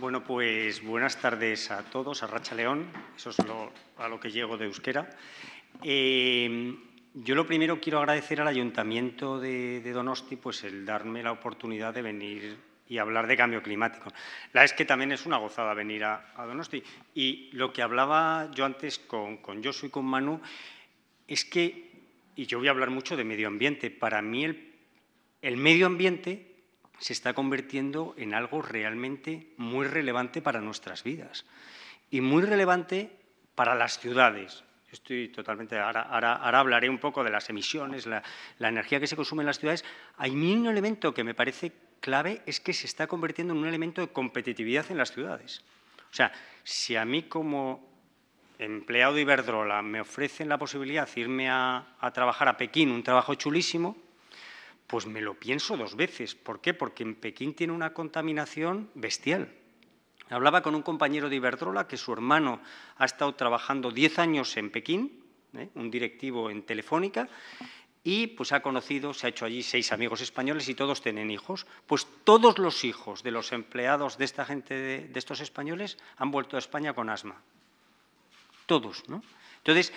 Bueno, pues buenas tardes a todos, a Racha León, eso es lo, a lo que llego de Euskera. Eh, yo lo primero quiero agradecer al Ayuntamiento de, Donosti pues el darme la oportunidad de venir y hablar de cambio climático. La es que también es una gozada venir a, Donosti. Y lo que hablaba yo antes con, con Josu y con Manu es que, y yo voy a hablar mucho de medio ambiente, para mí el, el medio ambiente se está convirtiendo en algo realmente muy relevante para nuestras vidas y muy relevante para las ciudades. Estoy totalmente. Ahora, hablaré un poco de las emisiones, la, energía que se consume en las ciudades. Hay un elemento que me parece clave es que se está convirtiendo en un elemento de competitividad en las ciudades. O sea, si a mí como empleado de Iberdrola me ofrecen la posibilidad de irme a trabajar a Pekín, un trabajo chulísimo, pues me lo pienso dos veces. ¿Por qué? Porque en Pekín tiene una contaminación bestial. Hablaba con un compañero de Iberdrola que su hermano ha estado trabajando 10 años en Pekín, ¿eh? un directivo en Telefónica, y pues ha conocido, se ha hecho allí seis amigos españoles y todos tienen hijos. Pues todos los hijos de los empleados de esta gente, de, de estos españoles, han vuelto a España con asma. Todos, ¿no? Entonces,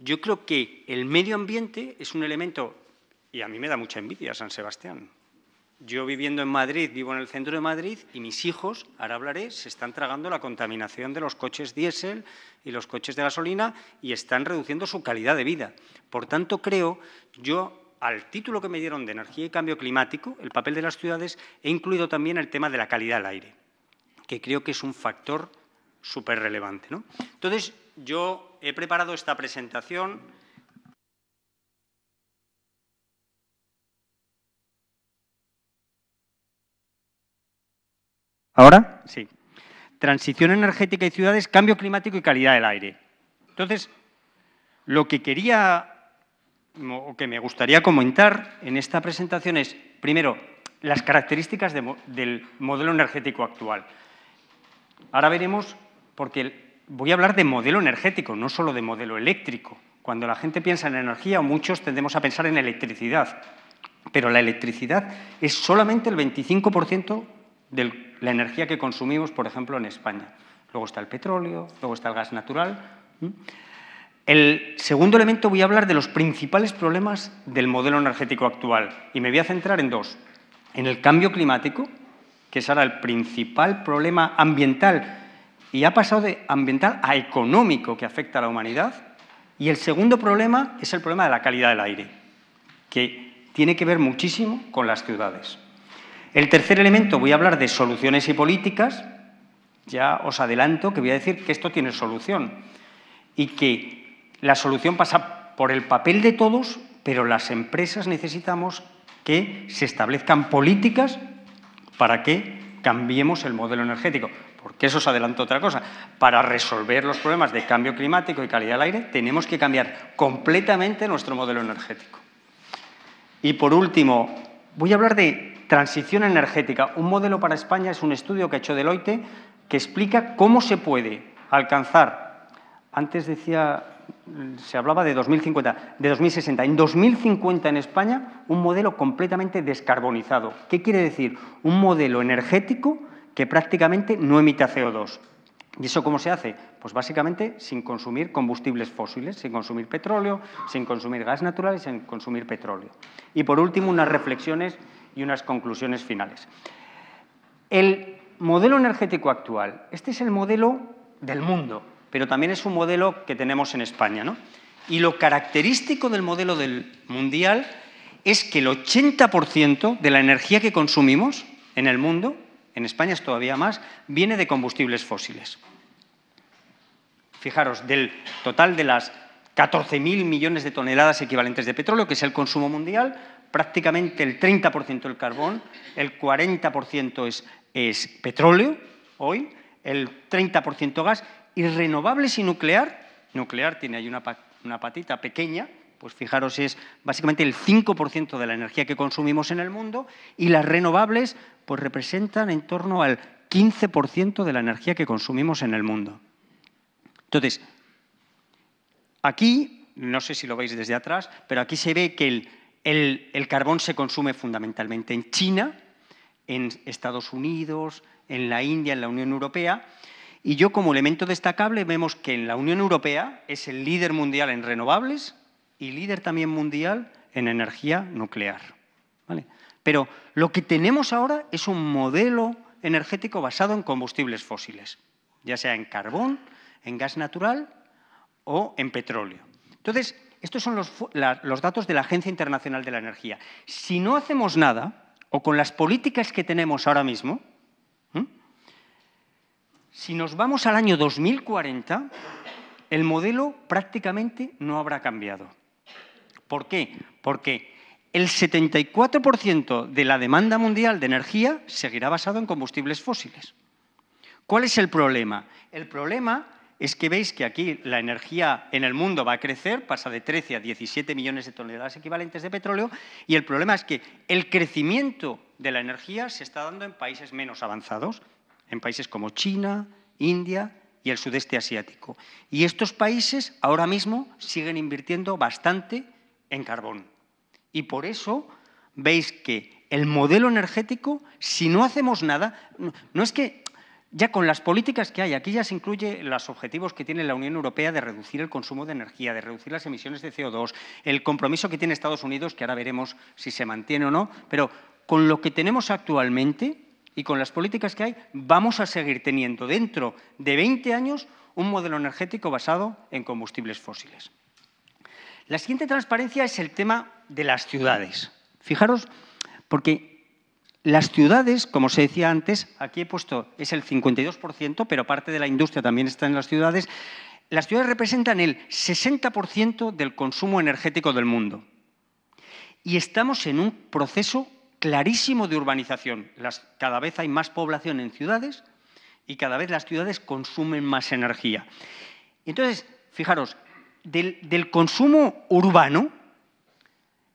yo creo que el medio ambiente es un elemento y a mí me da mucha envidia San Sebastián. Yo viviendo en Madrid, vivo en el centro de Madrid y mis hijos, ahora hablaré, se están tragando la contaminación de los coches diésel y los coches de gasolina y están reduciendo su calidad de vida. Por tanto, creo, yo al título que me dieron de energía y cambio climático, el papel de las ciudades, he incluido también el tema de la calidad del aire, que creo que es un factor súper relevante. ¿no? Entonces, yo he preparado esta presentación ¿Ahora? Sí. Transición energética y ciudades, cambio climático y calidad del aire. Entonces, lo que quería o que me gustaría comentar en esta presentación es, primero, las características del modelo energético actual. Ahora veremos, porque voy a hablar de modelo energético, no solo de modelo eléctrico. Cuando la gente piensa en energía, muchos tendemos a pensar en electricidad, pero la electricidad es solamente el 25% del la energía que consumimos, por ejemplo, en España. Luego está el petróleo, luego está el gas natural. El segundo elemento voy a hablar de los principales problemas del modelo energético actual y me voy a centrar en dos. En el cambio climático, que es ahora el principal problema ambiental y ha pasado de ambiental a económico que afecta a la humanidad. Y el segundo problema es el problema de la calidad del aire, que tiene que ver muchísimo con las ciudades. El tercer elemento, voy a hablar de soluciones y políticas. Ya os adelanto que voy a decir que esto tiene solución y que la solución pasa por el papel de todos, pero las empresas necesitamos que se establezcan políticas para que cambiemos el modelo energético. Porque eso os adelanto otra cosa. Para resolver los problemas de cambio climático y calidad del aire, tenemos que cambiar completamente nuestro modelo energético. Y por último, voy a hablar de Transición energética, un modelo para España es un estudio que ha hecho Deloitte que explica cómo se puede alcanzar, antes decía, se hablaba de 2050, de 2060, en 2050 en España un modelo completamente descarbonizado. ¿Qué quiere decir? Un modelo energético que prácticamente no emita CO2. ¿Y eso cómo se hace? Pues básicamente sin consumir combustibles fósiles, sin consumir petróleo, sin consumir gas natural y sin consumir petróleo. Y por último, unas reflexiones y unas conclusiones finales. El modelo energético actual, este es el modelo del mundo, pero también es un modelo que tenemos en España. ¿no? Y lo característico del modelo del mundial es que el 80% de la energía que consumimos en el mundo, en España es todavía más, viene de combustibles fósiles. Fijaros, del total de las 14.000 millones de toneladas equivalentes de petróleo, que es el consumo mundial, prácticamente el 30% el carbón, el 40% es, es petróleo hoy, el 30% gas y renovables y nuclear. Nuclear tiene ahí una, una patita pequeña, pues fijaros, es básicamente el 5% de la energía que consumimos en el mundo y las renovables pues representan en torno al 15% de la energía que consumimos en el mundo. Entonces, aquí, no sé si lo veis desde atrás, pero aquí se ve que el el, carbón se consume fundamentalmente en China, en Estados Unidos, en la India, en la Unión Europea. Y yo como elemento destacable vemos que en la Unión Europea es el líder mundial en renovables y líder también mundial en energía nuclear. Pero lo que tenemos ahora es un modelo energético basado en combustibles fósiles, ya sea en carbón, en gas natural o en petróleo. Entonces, estos son los, datos de la Agencia Internacional de la Energía. Si no hacemos nada, o con las políticas que tenemos ahora mismo, si nos vamos al año 2040, el modelo prácticamente no habrá cambiado. ¿Por qué? Porque el 74% de la demanda mundial de energía seguirá basado en combustibles fósiles. ¿Cuál es el problema? El problema es que veis que aquí la energía en el mundo va a crecer, pasa de 13 a 17 millones de toneladas equivalentes de petróleo, y el problema es que el crecimiento de la energía se está dando en países menos avanzados, en países como China, India y el sudeste asiático. Y estos países ahora mismo siguen invirtiendo bastante en carbón. Y por eso veis que el modelo energético, si no hacemos nada, no, es que ya con las políticas que hay, aquí ya se incluyen los objetivos que tiene la Unión Europea de reducir el consumo de energía, de reducir las emisiones de CO2, el compromiso que tiene Estados Unidos, que ahora veremos si se mantiene o no, pero con lo que tenemos actualmente y con las políticas que hay, vamos a seguir teniendo dentro de 20 años un modelo energético basado en combustibles fósiles. La siguiente transparencia es el tema de las ciudades. Fijaros, porque las ciudades, como se decía antes, aquí he puesto, es el 52%, pero parte de la industria también está en las ciudades. Las ciudades representan el 60% del consumo energético del mundo. Y estamos en un proceso clarísimo de urbanización. Las, cada vez hay más población en ciudades y cada vez las ciudades consumen más energía. Entonces, fijaros, del, del consumo urbano,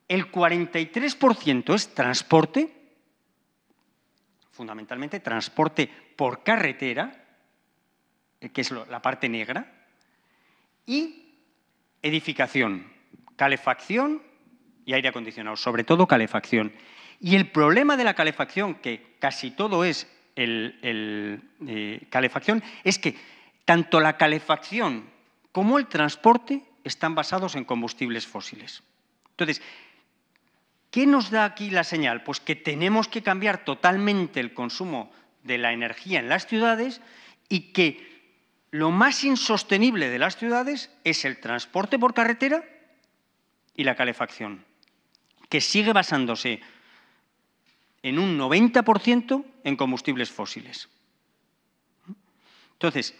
el 43% es transporte, fundamentalmente transporte por carretera, eh, que es la parte negra, y edificación, calefacción y aire acondicionado, sobre todo calefacción. Y el problema de la calefacción, que casi todo es el, eh, calefacción, es que tanto la calefacción como el transporte están basados en combustibles fósiles. Entonces, ¿Qué nos da aquí la señal? Pues que tenemos que cambiar totalmente el consumo de la energía en las ciudades y que lo más insostenible de las ciudades es el transporte por carretera y la calefacción, que sigue basándose en un 90% en combustibles fósiles. Entonces,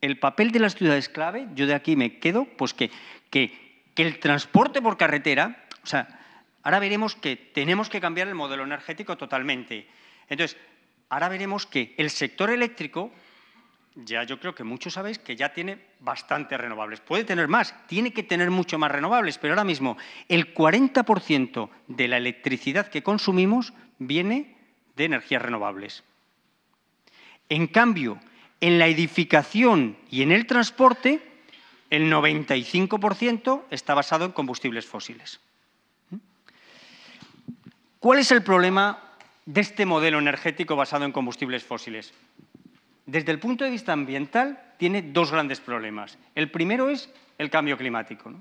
el papel de las ciudades clave, yo de aquí me quedo, pues que, que, el transporte por carretera, o sea, Ahora veremos que tenemos que cambiar el modelo energético totalmente. Entonces, ahora veremos que el sector eléctrico, ya yo creo que muchos sabéis que ya tiene bastantes renovables. Puede tener más, tiene que tener mucho más renovables, pero ahora mismo el 40% de la electricidad que consumimos viene de energías renovables. En cambio, en la edificación y en el transporte, el 95% está basado en combustibles fósiles. ¿Cuál es el problema de este modelo energético basado en combustibles fósiles? Desde el punto de vista ambiental, tiene dos grandes problemas. El primero es el cambio climático.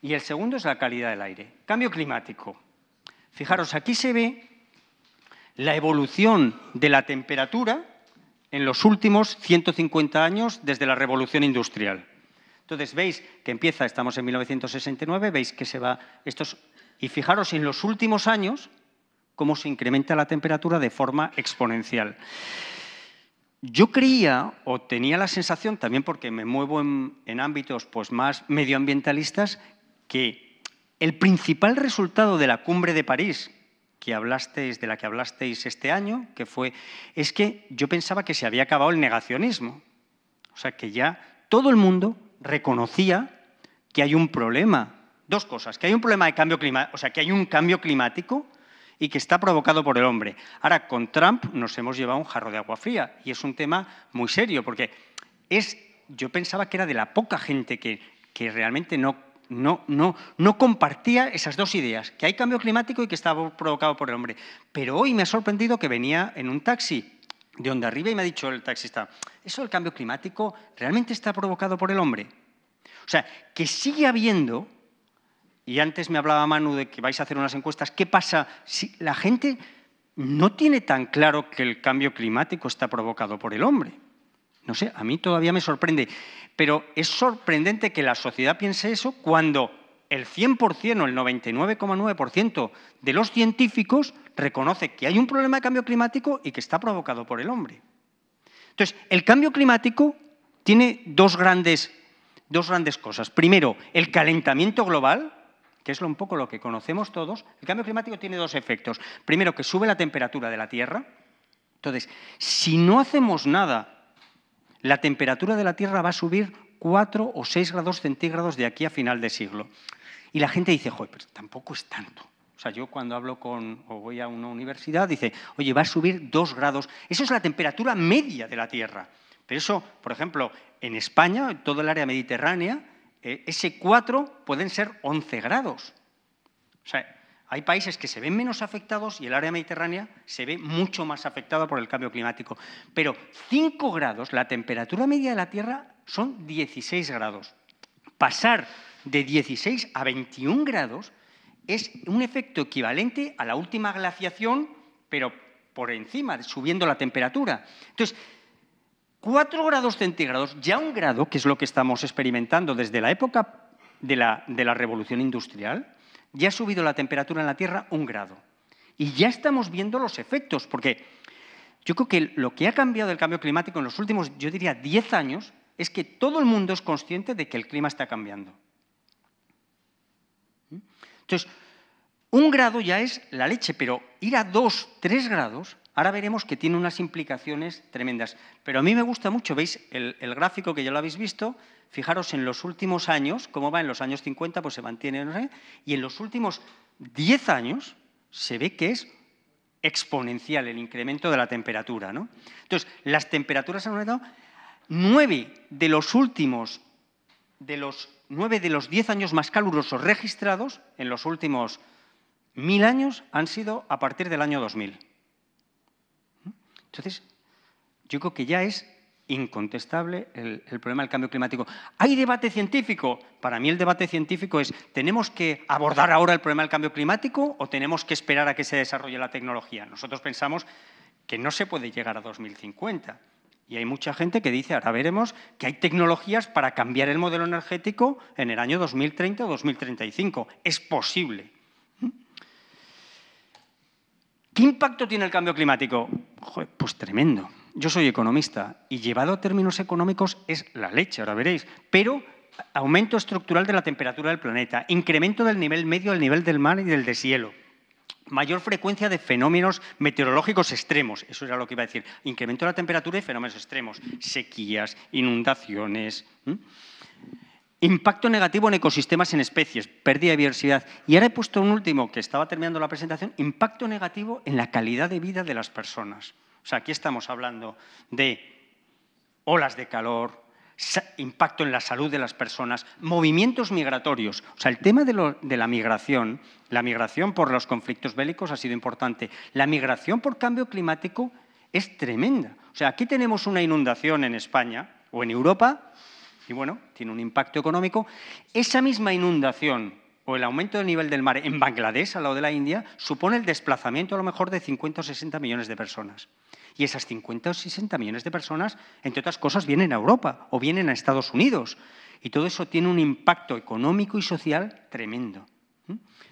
Y el segundo es la calidad del aire. Cambio climático. Fijaros, aquí se ve la evolución de la temperatura en los últimos 150 años desde la revolución industrial. Entonces veis que empieza, estamos en 1969, veis que se va, estos y fijaros en los últimos años cómo se incrementa la temperatura de forma exponencial. Yo creía o tenía la sensación, también porque me muevo en, ámbitos pues, más medioambientalistas, que el principal resultado de la cumbre de París, que hablasteis, de la que hablasteis este año, que fue, es que yo pensaba que se había acabado el negacionismo. O sea, que ya todo el mundo reconocía que hay un problema Dos cosas, que hay un problema de cambio climático, o sea, que hay un cambio climático y que está provocado por el hombre. Ahora, con Trump nos hemos llevado un jarro de agua fría y es un tema muy serio, porque es, yo pensaba que era de la poca gente que, realmente no, no, no, no compartía esas dos ideas, que hay cambio climático y que está provocado por el hombre. Pero hoy me ha sorprendido que venía en un taxi de onda arriba y me ha dicho el taxista, ¿eso del cambio climático realmente está provocado por el hombre? O sea, que sigue habiendo y antes me hablaba Manu de que vais a hacer unas encuestas. ¿Qué pasa si la gente no tiene tan claro que el cambio climático está provocado por el hombre? No sé, a mí todavía me sorprende. Pero es sorprendente que la sociedad piense eso cuando el 100% o el 99,9% de los científicos reconoce que hay un problema de cambio climático y que está provocado por el hombre. Entonces, el cambio climático tiene dos grandes, dos grandes cosas. Primero, el calentamiento global, que es un poco lo que conocemos todos, el cambio climático tiene dos efectos. Primero, que sube la temperatura de la Tierra. Entonces, si no hacemos nada, la temperatura de la Tierra va a subir cuatro o seis grados centígrados de aquí a final de siglo. Y la gente dice, joder, pero tampoco es tanto. O sea, yo cuando hablo con o voy a una universidad, dice, oye, va a subir dos grados. Eso es la temperatura media de la Tierra. Pero eso, por ejemplo, en España, en todo el área mediterránea, eh, ese 4 pueden ser 11 grados. O sea, hay países que se ven menos afectados y el área mediterránea se ve mucho más afectada por el cambio climático. Pero 5 grados, la temperatura media de la Tierra son 16 grados. Pasar de 16 a 21 grados es un efecto equivalente a la última glaciación, pero por encima, subiendo la temperatura. Entonces, 4 grados centígrados, ya un grado, que es lo que estamos experimentando desde la época de la, revolución industrial, ya ha subido la temperatura en la Tierra un grado. Y ya estamos viendo los efectos, porque yo creo que lo que ha cambiado el cambio climático en los últimos, yo diría, 10 años, es que todo el mundo es consciente de que el clima está cambiando. ¿Mm? Entonces, un grado ya es la leche, pero ir a 2, 3 grados Ahora veremos que tiene unas implicaciones tremendas. Pero a mí me gusta mucho, veis el, gráfico que ya lo habéis visto, fijaros en los últimos años, cómo va en los años 50, pues se mantiene, no sé, y en los últimos 10 años se ve que es exponencial el incremento de la temperatura. ¿no? Entonces, las temperaturas han aumentado nueve de los últimos, de los nueve de los 10 años más calurosos registrados en los últimos mil años han sido a partir del año 2000. Entonces, yo creo que ya es incontestable el, problema del cambio climático. ¿Hay debate científico? Para mí el debate científico es, ¿tenemos que abordar ahora el problema del cambio climático o tenemos que esperar a que se desarrolle la tecnología? Nosotros pensamos que no se puede llegar a 2050. Y hay mucha gente que dice, ahora veremos, que hay tecnologías para cambiar el modelo energético en el año 2030 o 2035. Es posible. ¿Qué impacto tiene el cambio climático? pues tremendo. Yo soy economista y llevado a términos económicos es la leche, ahora veréis. Pero aumento estructural de la temperatura del planeta, incremento del nivel medio del nivel del mar y del deshielo, mayor frecuencia de fenómenos meteorológicos extremos, eso era lo que iba a decir, incremento de la temperatura y fenómenos extremos, sequías, inundaciones. Impacto negativo en ecosistemas en especies, pérdida de diversidad. Y ahora he puesto un último que estaba terminando la presentación, impacto negativo en la calidad de vida de las personas. O sea, aquí estamos hablando de olas de calor, impacto en la salud de las personas, movimientos migratorios. O sea, el tema de, la migración, la migración por los conflictos bélicos ha sido importante. La migración por cambio climático es tremenda. O sea, aquí tenemos una inundación en España o en Europa y bueno, tiene un impacto económico. Esa misma inundación o el aumento del nivel del mar en Bangladesh, al lado de la India, supone el desplazamiento a lo mejor de 50 o 60 millones de personas. Y esas 50 o 60 millones de personas, entre otras cosas, vienen a Europa o vienen a Estados Unidos. Y todo eso tiene un impacto económico y social tremendo.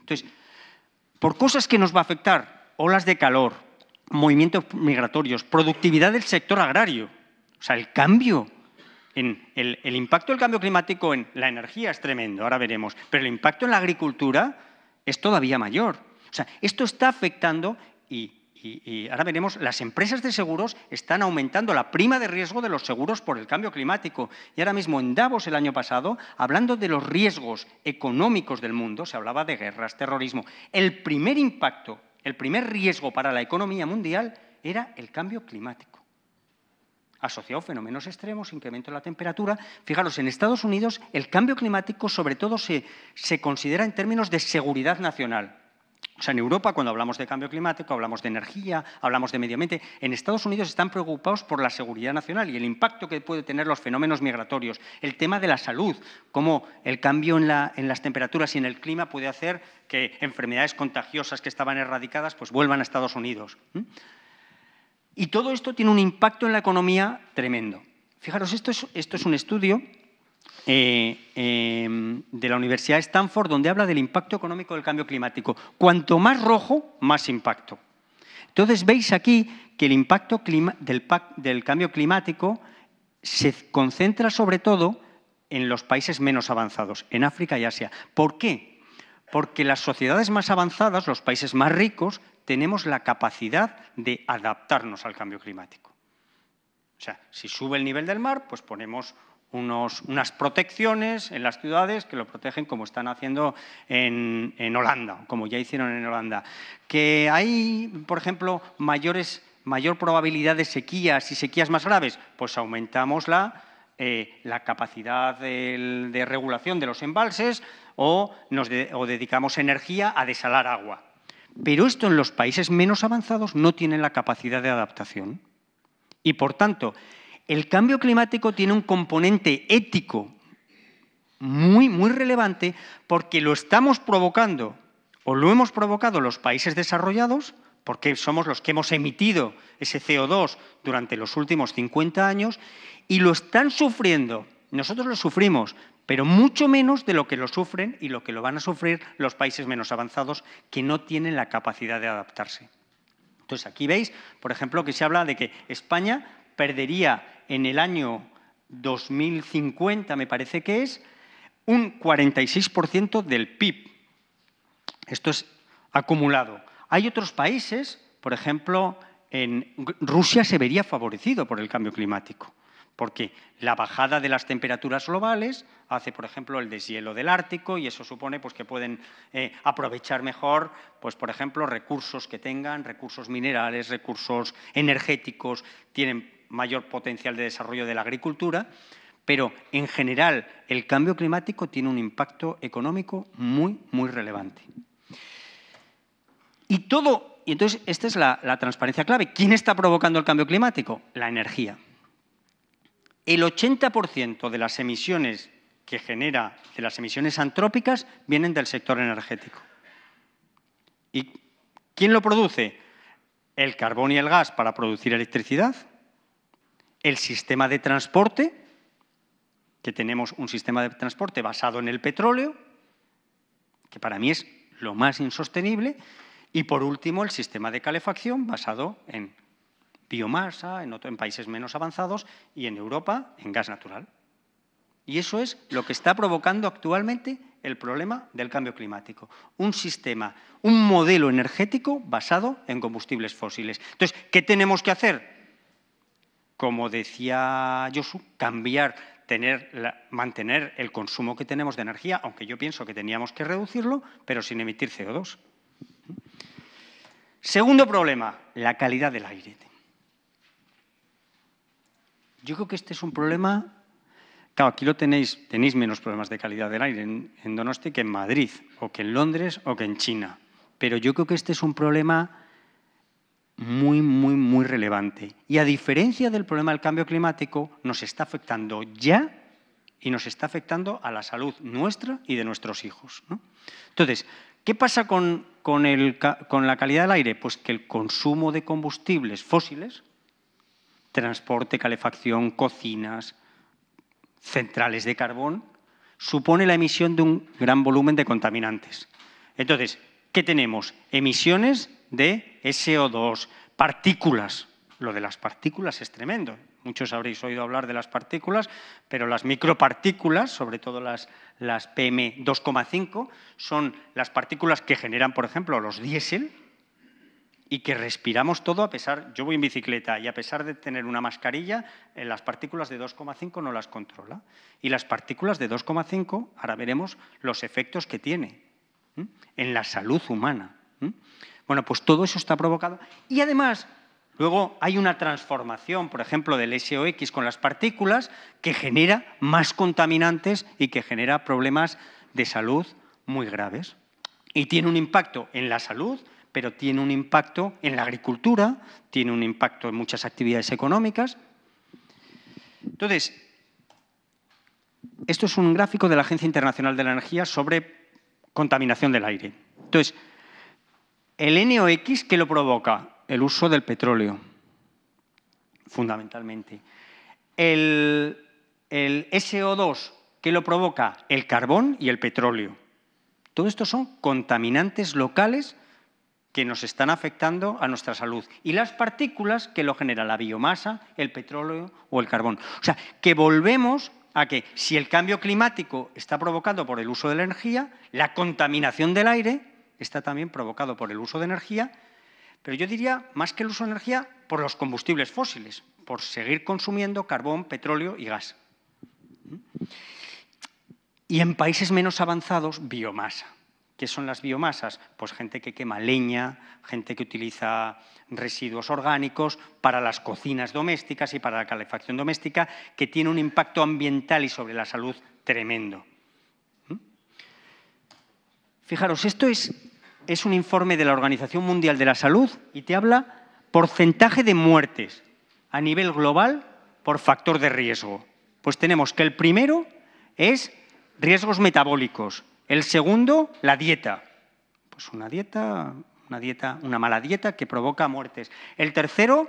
Entonces, por cosas que nos va a afectar, olas de calor, movimientos migratorios, productividad del sector agrario, o sea, el cambio el, impacto del cambio climático en la energía es tremendo, ahora veremos, pero el impacto en la agricultura es todavía mayor. O sea, esto está afectando y ahora veremos, las empresas de seguros están aumentando la prima de riesgo de los seguros por el cambio climático. Y ahora mismo en Davos el año pasado, hablando de los riesgos económicos del mundo, se hablaba de guerras, terrorismo. El primer impacto, el primer riesgo para la economía mundial era el cambio climático asociado a fenómenos extremos, incremento de la temperatura. Fijaros, en Estados Unidos el cambio climático sobre todo se, se considera en términos de seguridad nacional. O sea, en Europa, cuando hablamos de cambio climático, hablamos de energía, hablamos de medio ambiente. En Estados Unidos están preocupados por la seguridad nacional y el impacto que puede tener los fenómenos migratorios, el tema de la salud, cómo el cambio en, la, en las temperaturas y en el clima puede hacer que enfermedades contagiosas que estaban erradicadas pues, vuelvan a Estados Unidos. Y todo esto tiene un impacto en la economía tremendo. Fijaros, esto es, esto es un estudio eh, em, de la Universidad de Stanford donde habla del impacto económico del cambio climático. Cuanto más rojo, más impacto. Entonces veis aquí que el impacto del cambio climático se concentra sobre todo en los países menos avanzados, en África y Asia. ¿Por qué? Porque las sociedades más avanzadas, los países más ricos, tenemos la capacidad de adaptarnos al cambio climático. O sea, si sube el nivel del mar, pues ponemos unas protecciones en las ciudades que lo protegen como están haciendo en, Holanda, como ya hicieron en Holanda. Que hay, por ejemplo, mayor probabilidad de sequías y sequías más graves, pues aumentamos la, eh, capacidad de, regulación de los embalses o, nos o dedicamos energía a desalar agua. Pero esto en los países menos avanzados no tiene la capacidad de adaptación. Y por tanto, el cambio climático tiene un componente ético muy, muy relevante porque lo estamos provocando o lo hemos provocado los países desarrollados, porque somos los que hemos emitido ese CO2 durante los últimos 50 años, y lo están sufriendo. Nosotros lo sufrimos, pero mucho menos de lo que lo sufren y lo que lo van a sufrir los países menos avanzados que no tienen la capacidad de adaptarse. Entonces, aquí veis, por ejemplo, que se habla de que España perdería en el año 2050, me parece que es, un 46% del PIB. Esto es acumulado. Hay otros países, por ejemplo, en Rusia se vería favorecido por el cambio climático porque la bajada de las temperaturas globales hace, por ejemplo, el deshielo del Ártico y eso supone pues, que pueden eh, aprovechar mejor, pues, por ejemplo, recursos que tengan, recursos minerales, recursos energéticos, tienen mayor potencial de desarrollo de la agricultura, pero en general el cambio climático tiene un impacto económico muy, muy relevante. Y todo, y entonces esta es la transparencia clave. ¿Quién está provocando el cambio climático? La energía el 80% de las emisiones que genera, de las emisiones antrópicas, vienen del sector energético. ¿Y quién lo produce? El carbón y el gas para producir electricidad, el sistema de transporte, que tenemos un sistema de transporte basado en el petróleo, que para mí es lo más insostenible, y por último el sistema de calefacción basado en biomasa, en, países menos avanzados y en Europa en gas natural. Y eso es lo que está provocando actualmente el problema del cambio climático. Un sistema, un modelo energético basado en combustibles fósiles. Entonces, ¿qué tenemos que hacer? Como decía Josu, cambiar, tener, mantener el consumo que tenemos de energía, aunque yo pienso que teníamos que reducirlo, pero sin emitir CO2. Segundo problema, la calidad del aire. Yo creo que este es un problema... Claro, aquí lo tenéis, tenéis menos problemas de calidad del aire en, en Donosti que en Madrid, o que en Londres, o que en China. Pero yo creo que este es un problema muy, muy, muy relevante. Y a diferencia del problema del cambio climático, nos está afectando ya y nos está afectando a la salud nuestra y de nuestros hijos. Entonces, ¿qué pasa con la calidad del aire? Pues que el consumo de combustibles fósiles transporte, calefacción, cocinas, centrales de carbón, supone la emisión de un gran volumen de contaminantes. Entonces, ¿qué tenemos? Emisiones de SO2, partículas. Lo de las partículas es tremendo. Muchos habréis oído hablar de las partículas, pero las micropartículas, sobre todo las, las PM2,5, son las partículas que generan, por ejemplo, los diésel, y que respiramos todo a pesar, yo voy en bicicleta y a pesar de tener una mascarilla, eh, las partículas de 2,5 no las controla. Y las partículas de 2,5, ahora veremos los efectos que tiene en la salud humana. Bueno, pues todo eso está provocado. Y además, luego hay una transformación, por ejemplo, del SOX con las partículas que genera más contaminantes y que genera problemas de salud muy graves. Y tiene un impacto en la salud, pero tiene un impacto en la agricultura, tiene un impacto en muchas actividades económicas. Entonces, esto es un gráfico de la Agencia Internacional de la Energía sobre contaminación del aire. Entonces, el NOx, ¿qué lo provoca? El uso del petróleo, fundamentalmente. El, SO2, ¿qué lo provoca? El carbón y el petróleo. Todo esto son contaminantes locales que nos están afectando a nuestra salud y las partículas que lo genera la biomasa, el petróleo o el carbón. O sea, que volvemos a que si el cambio climático está provocado por el uso de la energía, la contaminación del aire está también provocado por el uso de energía, pero yo diría más que el uso de energía por los combustibles fósiles, por seguir consumiendo carbón, petróleo y gas. ¿Mm? Y en países menos avanzados, biomasa. ¿Qué son las biomasas? Pues gente que quema leña, gente que utiliza residuos orgánicos para las cocinas domésticas y para la calefacción doméstica, que tiene un impacto ambiental y sobre la salud tremendo. ¿Mm? Fijaros, esto es, es un informe de la Organización Mundial de la Salud y te habla porcentaje de muertes a nivel global por factor de riesgo. Pues tenemos que el primero es riesgos metabólicos, el segundo, la dieta. Pues una dieta, una dieta, una mala dieta que provoca muertes. El tercero,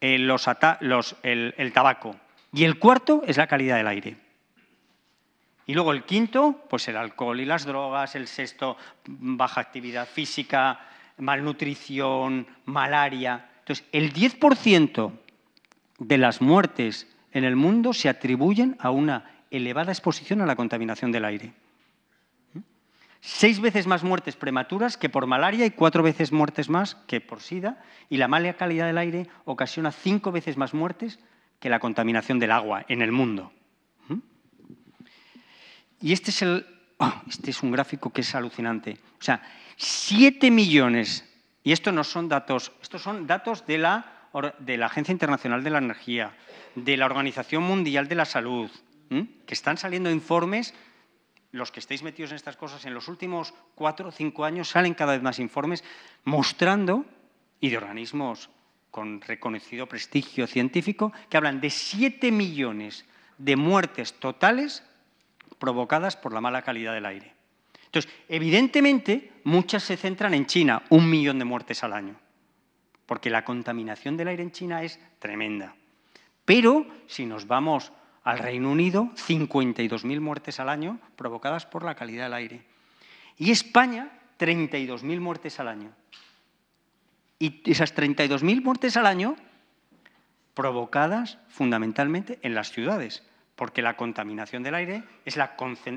eh, el, el tabaco. Y el cuarto es la calidad del aire. Y luego el quinto, pues el alcohol y las drogas. El sexto, baja actividad física, malnutrición, malaria. Entonces, el 10% de las muertes en el mundo se atribuyen a una elevada exposición a la contaminación del aire seis veces más muertes prematuras que por malaria y cuatro veces muertes más que por SIDA, y la mala calidad del aire ocasiona cinco veces más muertes que la contaminación del agua en el mundo. ¿Mm? Y este es, el, oh, este es un gráfico que es alucinante. O sea, siete millones, y esto no son datos, estos son datos de la, de la Agencia Internacional de la Energía, de la Organización Mundial de la Salud, que están saliendo informes los que estáis metidos en estas cosas, en los últimos cuatro o cinco años salen cada vez más informes mostrando, y de organismos con reconocido prestigio científico, que hablan de siete millones de muertes totales provocadas por la mala calidad del aire. Entonces, evidentemente, muchas se centran en China, un millón de muertes al año, porque la contaminación del aire en China es tremenda. Pero si nos vamos al Reino Unido, 52.000 muertes al año provocadas por la calidad del aire. Y España, 32.000 muertes al año. Y esas 32.000 muertes al año provocadas fundamentalmente en las ciudades, porque la contaminación del aire es la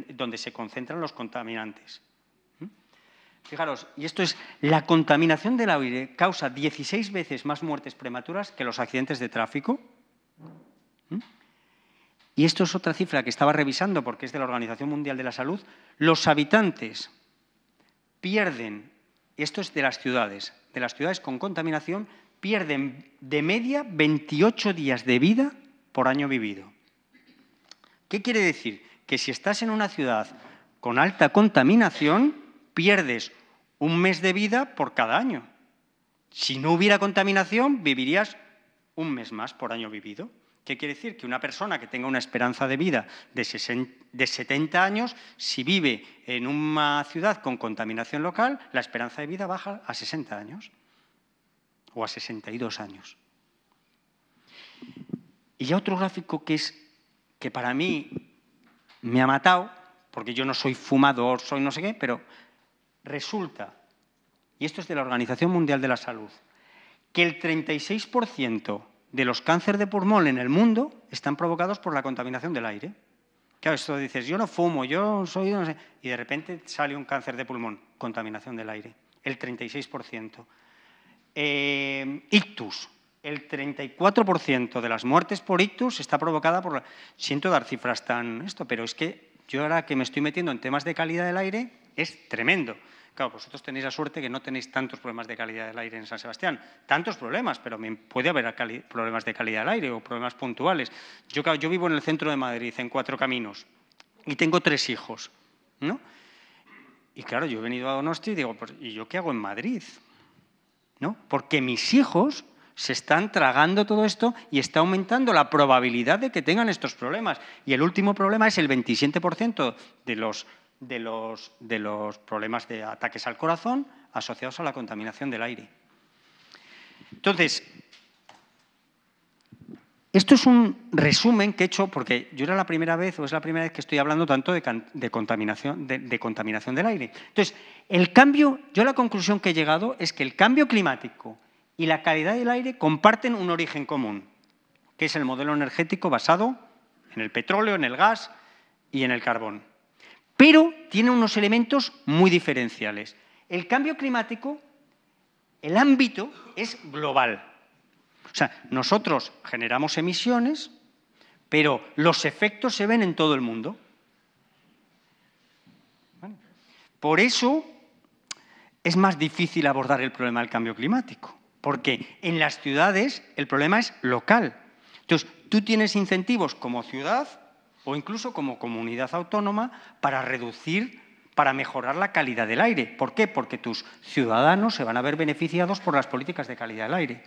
donde se concentran los contaminantes. ¿Mm? Fijaros, y esto es, la contaminación del aire causa 16 veces más muertes prematuras que los accidentes de tráfico. ¿Mm? y esto es otra cifra que estaba revisando porque es de la Organización Mundial de la Salud, los habitantes pierden, esto es de las ciudades, de las ciudades con contaminación, pierden de media 28 días de vida por año vivido. ¿Qué quiere decir? Que si estás en una ciudad con alta contaminación, pierdes un mes de vida por cada año. Si no hubiera contaminación, vivirías un mes más por año vivido. ¿Qué quiere decir? Que una persona que tenga una esperanza de vida de, 70 años, si vive en una ciudad con contaminación local, la esperanza de vida baja a 60 años o a 62 años. Y ya otro gráfico que es que para mí me ha matado, porque yo no soy fumador, soy no sé qué, pero resulta, y esto es de la Organización Mundial de la Salud, que el 36% de los cánceres de pulmón en el mundo están provocados por la contaminación del aire. Claro, esto dices, yo no fumo, yo soy... No y de repente sale un cáncer de pulmón, contaminación del aire, el 36%. Eh, ictus, el 34% de las muertes por ictus está provocada por... Siento dar cifras tan esto, pero es que yo ahora que me estoy metiendo en temas de calidad del aire, es tremendo. Claro, vosotros tenéis la suerte que no tenéis tantos problemas de calidad del aire en San Sebastián. Tantos problemas, pero puede haber problemas de calidad del aire o problemas puntuales. Yo, vivo en el centro de Madrid, en Cuatro Caminos, y tengo tres hijos, ¿no? Y claro, yo he venido a Donosti y digo, pues, ¿y yo qué hago en Madrid? ¿No? Porque mis hijos se están tragando todo esto y está aumentando la probabilidad de que tengan estos problemas. Y el último problema es el 27% de los de los, problemas de ataques al corazón asociados a la contaminación del aire. Entonces, esto es un resumen que he hecho porque yo era la primera vez o es la primera vez que estoy hablando tanto de, contaminación, de, de, contaminación del aire. Entonces, el cambio, yo la conclusión que he llegado es que el cambio climático y la calidad del aire comparten un origen común, que es el modelo energético basado en el petróleo, en el gas y en el carbón pero tiene unos elementos muy diferenciales. El cambio climático, el ámbito es global. O sea, nosotros generamos emisiones, pero los efectos se ven en todo el mundo. Por eso es más difícil abordar el problema del cambio climático, porque en las ciudades el problema es local. Entonces, tú tienes incentivos como ciudad o incluso como comunidad autónoma para reducir, para mejorar la calidad del aire. ¿Por qué? Porque tus ciudadanos se van a ver beneficiados por las políticas de calidad del aire.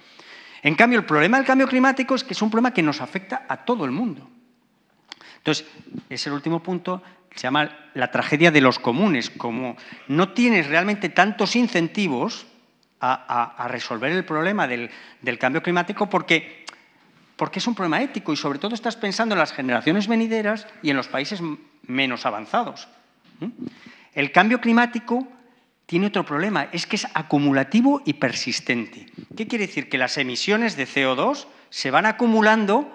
En cambio, el problema del cambio climático es que es un problema que nos afecta a todo el mundo. Entonces, es el último punto, se llama la tragedia de los comunes, como no tienes realmente tantos incentivos a, resolver el problema del cambio climático porque porque es un problema ético y sobre todo estás pensando en las generaciones venideras y en los países menos avanzados. El cambio climático tiene otro problema, es que es acumulativo y persistente. ¿Qué quiere decir? Que las emisiones de CO2 se van acumulando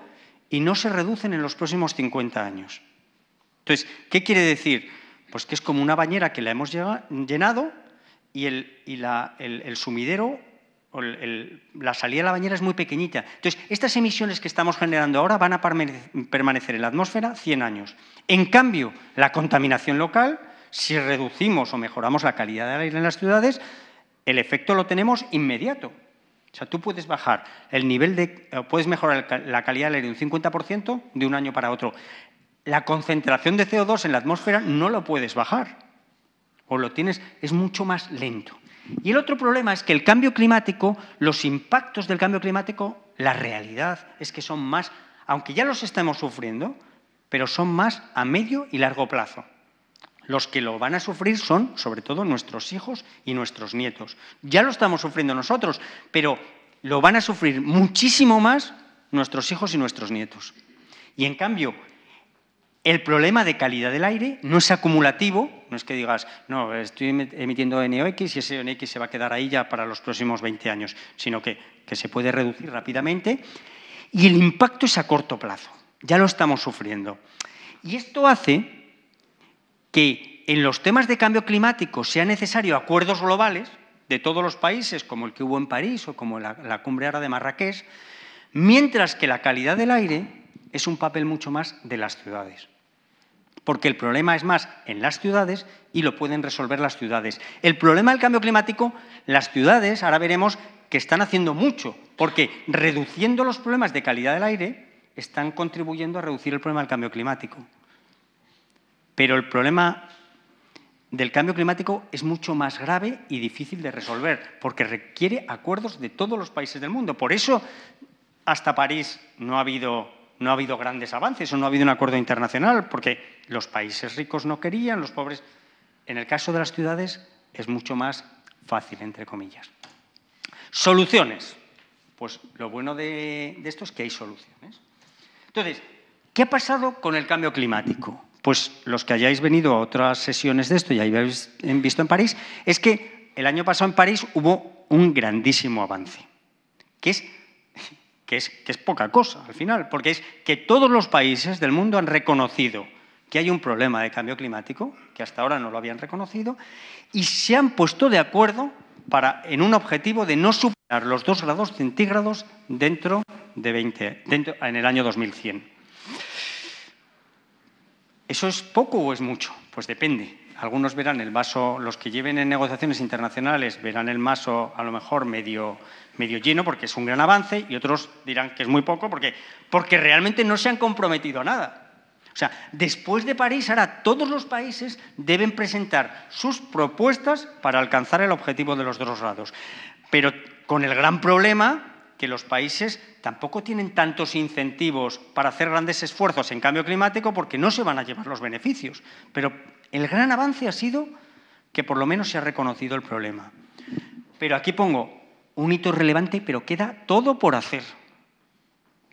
y no se reducen en los próximos 50 años. Entonces, ¿qué quiere decir? Pues que es como una bañera que la hemos llenado y el, el, sumidero la salida de la bañera es muy pequeñita. Entonces, estas emisiones que estamos generando ahora van a permanecer en la atmósfera 100 años. En cambio, la contaminación local, si reducimos o mejoramos la calidad del aire en las ciudades, el efecto lo tenemos inmediato. O sea, tú puedes bajar el nivel de. Eh, puedes mejorar la calidad del aire un 50% de un año para otro. La concentración de CO2 en la atmósfera no lo puedes bajar. O lo tienes. es mucho más lento. Y el otro problema es que el cambio climático, los impactos del cambio climático, la realidad es que son más, aunque ya los estamos sufriendo, pero son más a medio y largo plazo. Los que lo van a sufrir son, sobre todo, nuestros hijos y nuestros nietos. Ya lo estamos sufriendo nosotros, pero lo van a sufrir muchísimo más nuestros hijos y nuestros nietos. Y en cambio, el problema de calidad del aire no es acumulativo, no es que digas, no, estoy emitiendo NOx y ese NOx se va a quedar ahí ya para los próximos 20 años, sino que, se puede reducir rápidamente y el impacto es a corto plazo, ya lo estamos sufriendo. Y esto hace que en los temas de cambio climático sea necesario acuerdos globales de todos los países, como el que hubo en París o como la, la cumbre ahora de Marrakech, mientras que la calidad del aire es un papel mucho más de las ciudades porque el problema es más en las ciudades y lo pueden resolver las ciudades. El problema del cambio climático, las ciudades, ahora veremos que están haciendo mucho, porque reduciendo los problemas de calidad del aire, están contribuyendo a reducir el problema del cambio climático. Pero el problema del cambio climático es mucho más grave y difícil de resolver, porque requiere acuerdos de todos los países del mundo. Por eso hasta París no ha habido no ha habido grandes avances o no ha habido un acuerdo internacional porque los países ricos no querían, los pobres... En el caso de las ciudades es mucho más fácil, entre comillas. Soluciones. Pues lo bueno de, esto es que hay soluciones. Entonces, ¿qué ha pasado con el cambio climático? Pues los que hayáis venido a otras sesiones de esto y habéis visto en París, es que el año pasado en París hubo un grandísimo avance, que es que es, poca cosa al final, porque es que todos los países del mundo han reconocido que hay un problema de cambio climático, que hasta ahora no lo habían reconocido, y se han puesto de acuerdo para, en un objetivo de no superar los 2 grados centígrados dentro de 20, en el año 2100. ¿Eso es poco o es mucho? Pues depende algunos verán el vaso, los que lleven en negociaciones internacionales verán el vaso a lo mejor medio, medio lleno porque es un gran avance y otros dirán que es muy poco porque, porque realmente no se han comprometido a nada. O sea, después de París, ahora todos los países deben presentar sus propuestas para alcanzar el objetivo de los dos grados. Pero con el gran problema que los países tampoco tienen tantos incentivos para hacer grandes esfuerzos en cambio climático porque no se van a llevar los beneficios. Pero el gran avance ha sido que por lo menos se ha reconocido el problema. Pero aquí pongo un hito relevante, pero queda todo por hacer.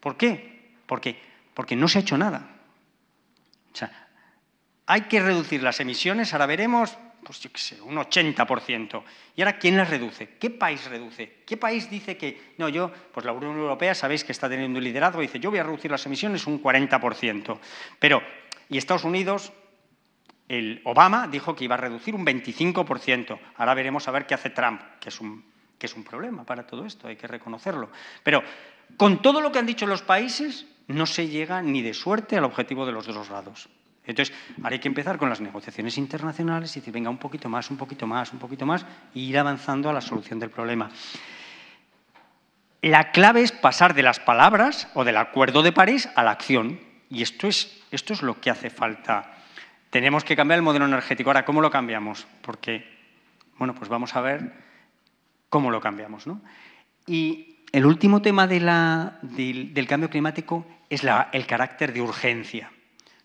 ¿Por qué? Porque, porque no se ha hecho nada. O sea, hay que reducir las emisiones, ahora veremos, pues yo qué sé, un 80%. ¿Y ahora quién las reduce? ¿Qué país reduce? ¿Qué país dice que, no, yo, pues la Unión Europea sabéis que está teniendo el liderazgo dice, yo voy a reducir las emisiones un 40%. Pero, y Estados Unidos, el Obama dijo que iba a reducir un 25%. Ahora veremos a ver qué hace Trump, que es un, que es un problema para todo esto, hay que reconocerlo. Pero con todo lo que han dicho los países, no se llega ni de suerte al objetivo de los dos lados. Entonces, ahora hay que empezar con las negociaciones internacionales y decir, venga, un poquito más, un poquito más, un poquito más, e ir avanzando a la solución del problema. La clave es pasar de las palabras o del Acuerdo de París a la acción. Y esto es, esto es lo que hace falta tenemos que cambiar el modelo energético. Ahora, ¿cómo lo cambiamos? Porque, bueno, pues vamos a ver cómo lo cambiamos. Y el último tema del cambio climático es el carácter de urgencia.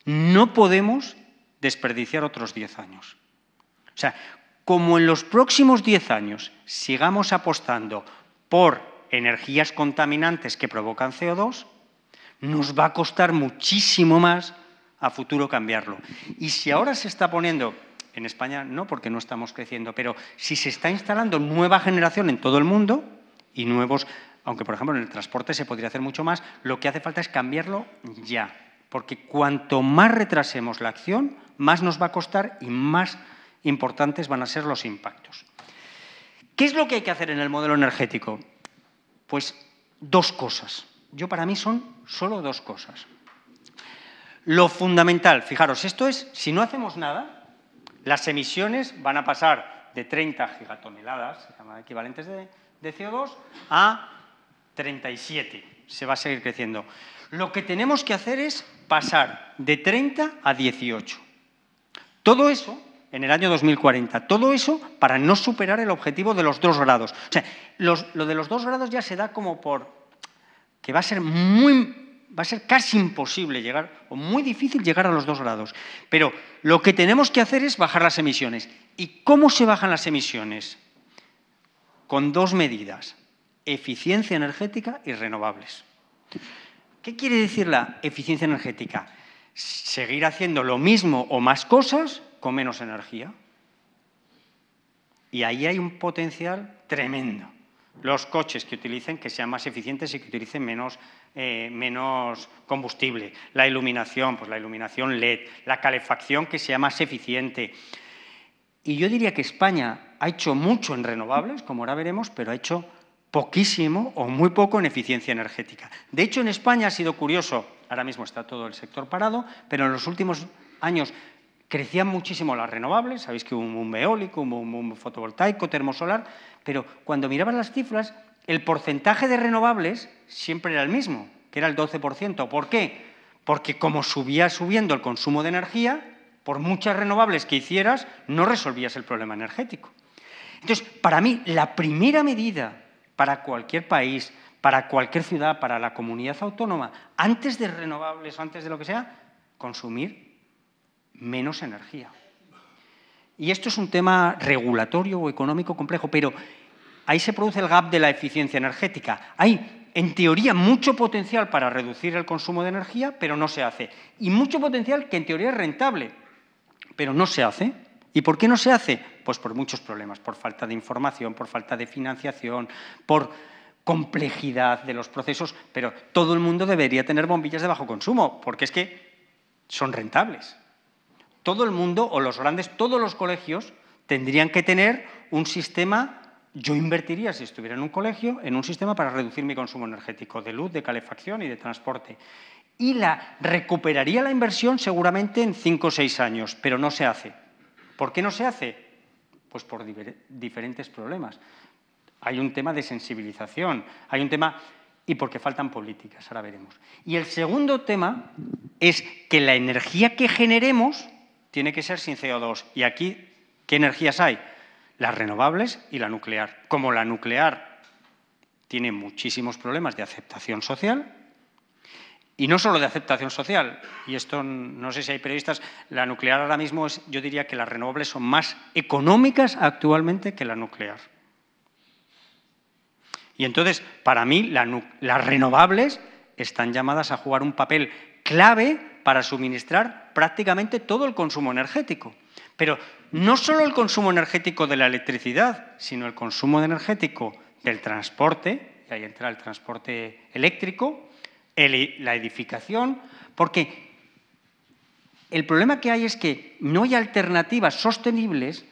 No podemos desperdiciar otros 10 años. O sea, como en los próximos 10 años sigamos apostando por energías contaminantes que provocan CO2, nos va a costar muchísimo más a futuro cambiarlo. Y si ahora se está poniendo, en España no porque no estamos creciendo, pero si se está instalando nueva generación en todo el mundo y nuevos, aunque por ejemplo en el transporte se podría hacer mucho más, lo que hace falta es cambiarlo ya. Porque cuanto más retrasemos la acción, más nos va a costar y más importantes van a ser los impactos. ¿Qué es lo que hay que hacer en el modelo energético? Pues dos cosas. Yo para mí son solo dos cosas. Lo fundamental, fijaros, esto es, si no hacemos nada, las emisiones van a pasar de 30 gigatoneladas, se equivalentes de, CO2, a 37. Se va a seguir creciendo. Lo que tenemos que hacer es pasar de 30 a 18. Todo eso en el año 2040. Todo eso para no superar el objetivo de los dos grados. O sea, lo de los dos grados ya se da como por que va a ser muy va a ser casi imposible llegar, o muy difícil llegar a los dos grados. Pero lo que tenemos que hacer es bajar las emisiones. ¿Y cómo se bajan las emisiones? Con dos medidas, eficiencia energética y renovables. ¿Qué quiere decir la eficiencia energética? Seguir haciendo lo mismo o más cosas con menos energía. Y ahí hay un potencial tremendo los coches que utilicen que sean más eficientes y que utilicen menos, eh, menos combustible, la iluminación, pues la iluminación LED, la calefacción que sea más eficiente. Y yo diría que España ha hecho mucho en renovables, como ahora veremos, pero ha hecho poquísimo o muy poco en eficiencia energética. De hecho, en España ha sido curioso, ahora mismo está todo el sector parado, pero en los últimos años Crecían muchísimo las renovables, sabéis que hubo un boom eólico, un fotovoltaico, termosolar, pero cuando mirabas las cifras, el porcentaje de renovables siempre era el mismo, que era el 12%. ¿Por qué? Porque como subía subiendo el consumo de energía, por muchas renovables que hicieras, no resolvías el problema energético. Entonces, para mí, la primera medida para cualquier país, para cualquier ciudad, para la comunidad autónoma, antes de renovables, o antes de lo que sea, consumir menos energía. Y esto es un tema regulatorio o económico complejo, pero ahí se produce el gap de la eficiencia energética. Hay, en teoría, mucho potencial para reducir el consumo de energía, pero no se hace. Y mucho potencial que en teoría es rentable, pero no se hace. ¿Y por qué no se hace? Pues por muchos problemas, por falta de información, por falta de financiación, por complejidad de los procesos, pero todo el mundo debería tener bombillas de bajo consumo, porque es que son rentables todo el mundo o los grandes, todos los colegios tendrían que tener un sistema, yo invertiría si estuviera en un colegio, en un sistema para reducir mi consumo energético de luz, de calefacción y de transporte. Y la recuperaría la inversión seguramente en cinco o seis años, pero no se hace. ¿Por qué no se hace? Pues por diferentes problemas. Hay un tema de sensibilización, hay un tema... y porque faltan políticas, ahora veremos. Y el segundo tema es que la energía que generemos tiene que ser sin CO2. Y aquí, ¿qué energías hay? Las renovables y la nuclear. Como la nuclear tiene muchísimos problemas de aceptación social, y no solo de aceptación social, y esto no sé si hay periodistas, la nuclear ahora mismo es, yo diría que las renovables son más económicas actualmente que la nuclear. Y entonces, para mí, las renovables están llamadas a jugar un papel clave para suministrar prácticamente todo el consumo energético. Pero no solo el consumo energético de la electricidad, sino el consumo energético del transporte, y ahí entra el transporte eléctrico, e, la edificación, porque el problema que hay es que no hay alternativas sostenibles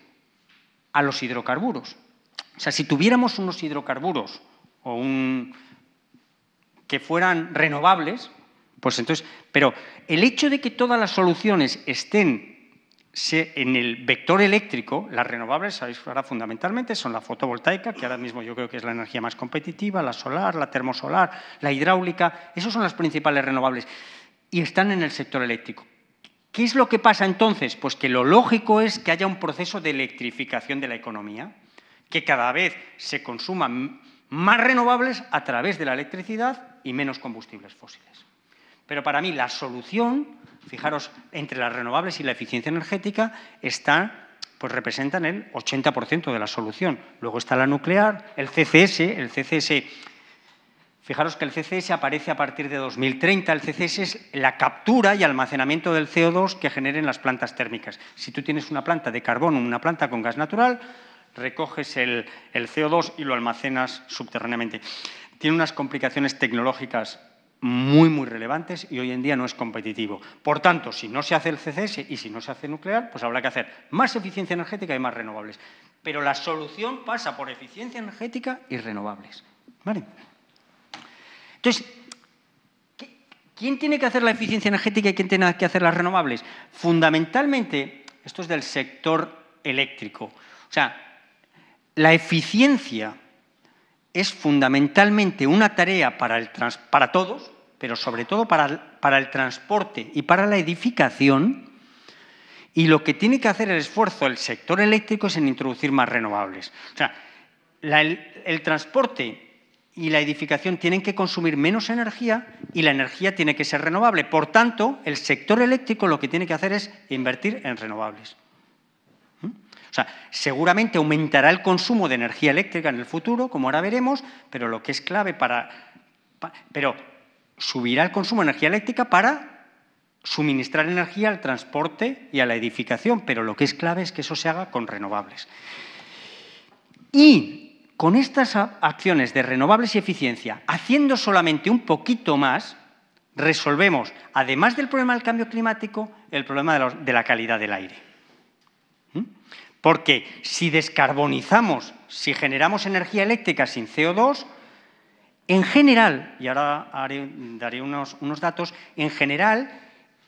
a los hidrocarburos. O sea, si tuviéramos unos hidrocarburos o un, que fueran renovables, pues entonces, pero el hecho de que todas las soluciones estén en el vector eléctrico, las renovables, sabéis, ahora fundamentalmente son la fotovoltaica, que ahora mismo yo creo que es la energía más competitiva, la solar, la termosolar, la hidráulica, esas son las principales renovables, y están en el sector eléctrico. ¿Qué es lo que pasa entonces? Pues que lo lógico es que haya un proceso de electrificación de la economía, que cada vez se consuman más renovables a través de la electricidad y menos combustibles fósiles. Pero para mí la solución, fijaros, entre las renovables y la eficiencia energética está pues representan el 80% de la solución. Luego está la nuclear, el CCS, el CCS Fijaros que el CCS aparece a partir de 2030. El CCS es la captura y almacenamiento del CO2 que generen las plantas térmicas. Si tú tienes una planta de carbón, una planta con gas natural, recoges el, el CO2 y lo almacenas subterráneamente. Tiene unas complicaciones tecnológicas muy, muy relevantes y hoy en día no es competitivo. Por tanto, si no se hace el CCS y si no se hace nuclear, pues habrá que hacer más eficiencia energética y más renovables. Pero la solución pasa por eficiencia energética y renovables. ¿Vale? Entonces, ¿quién tiene que hacer la eficiencia energética y quién tiene que hacer las renovables? Fundamentalmente, esto es del sector eléctrico. O sea, la eficiencia es fundamentalmente una tarea para, el trans, para todos, pero sobre todo para, el transporte y para la edificación. Y lo que tiene que hacer el esfuerzo del sector eléctrico es en introducir más renovables. O sea, el, transporte y la edificación tienen que consumir menos energía y la energía tiene que ser renovable. Por tanto, el sector eléctrico lo que tiene que hacer es invertir en renovables. ¿Mm? O sea, seguramente aumentará el consumo de energía eléctrica en el futuro, como ahora veremos, pero lo que es clave para, para subirá el consumo de energía eléctrica para suministrar energía al transporte y a la edificación, pero lo que es clave es que eso se haga con renovables. Y con estas acciones de renovables y eficiencia, haciendo solamente un poquito más, resolvemos, además del problema del cambio climático, el problema de, la calidad del aire. ¿Mm? Porque si descarbonizamos, si generamos energía eléctrica sin CO2, en general, y ahora daré unos, datos, en general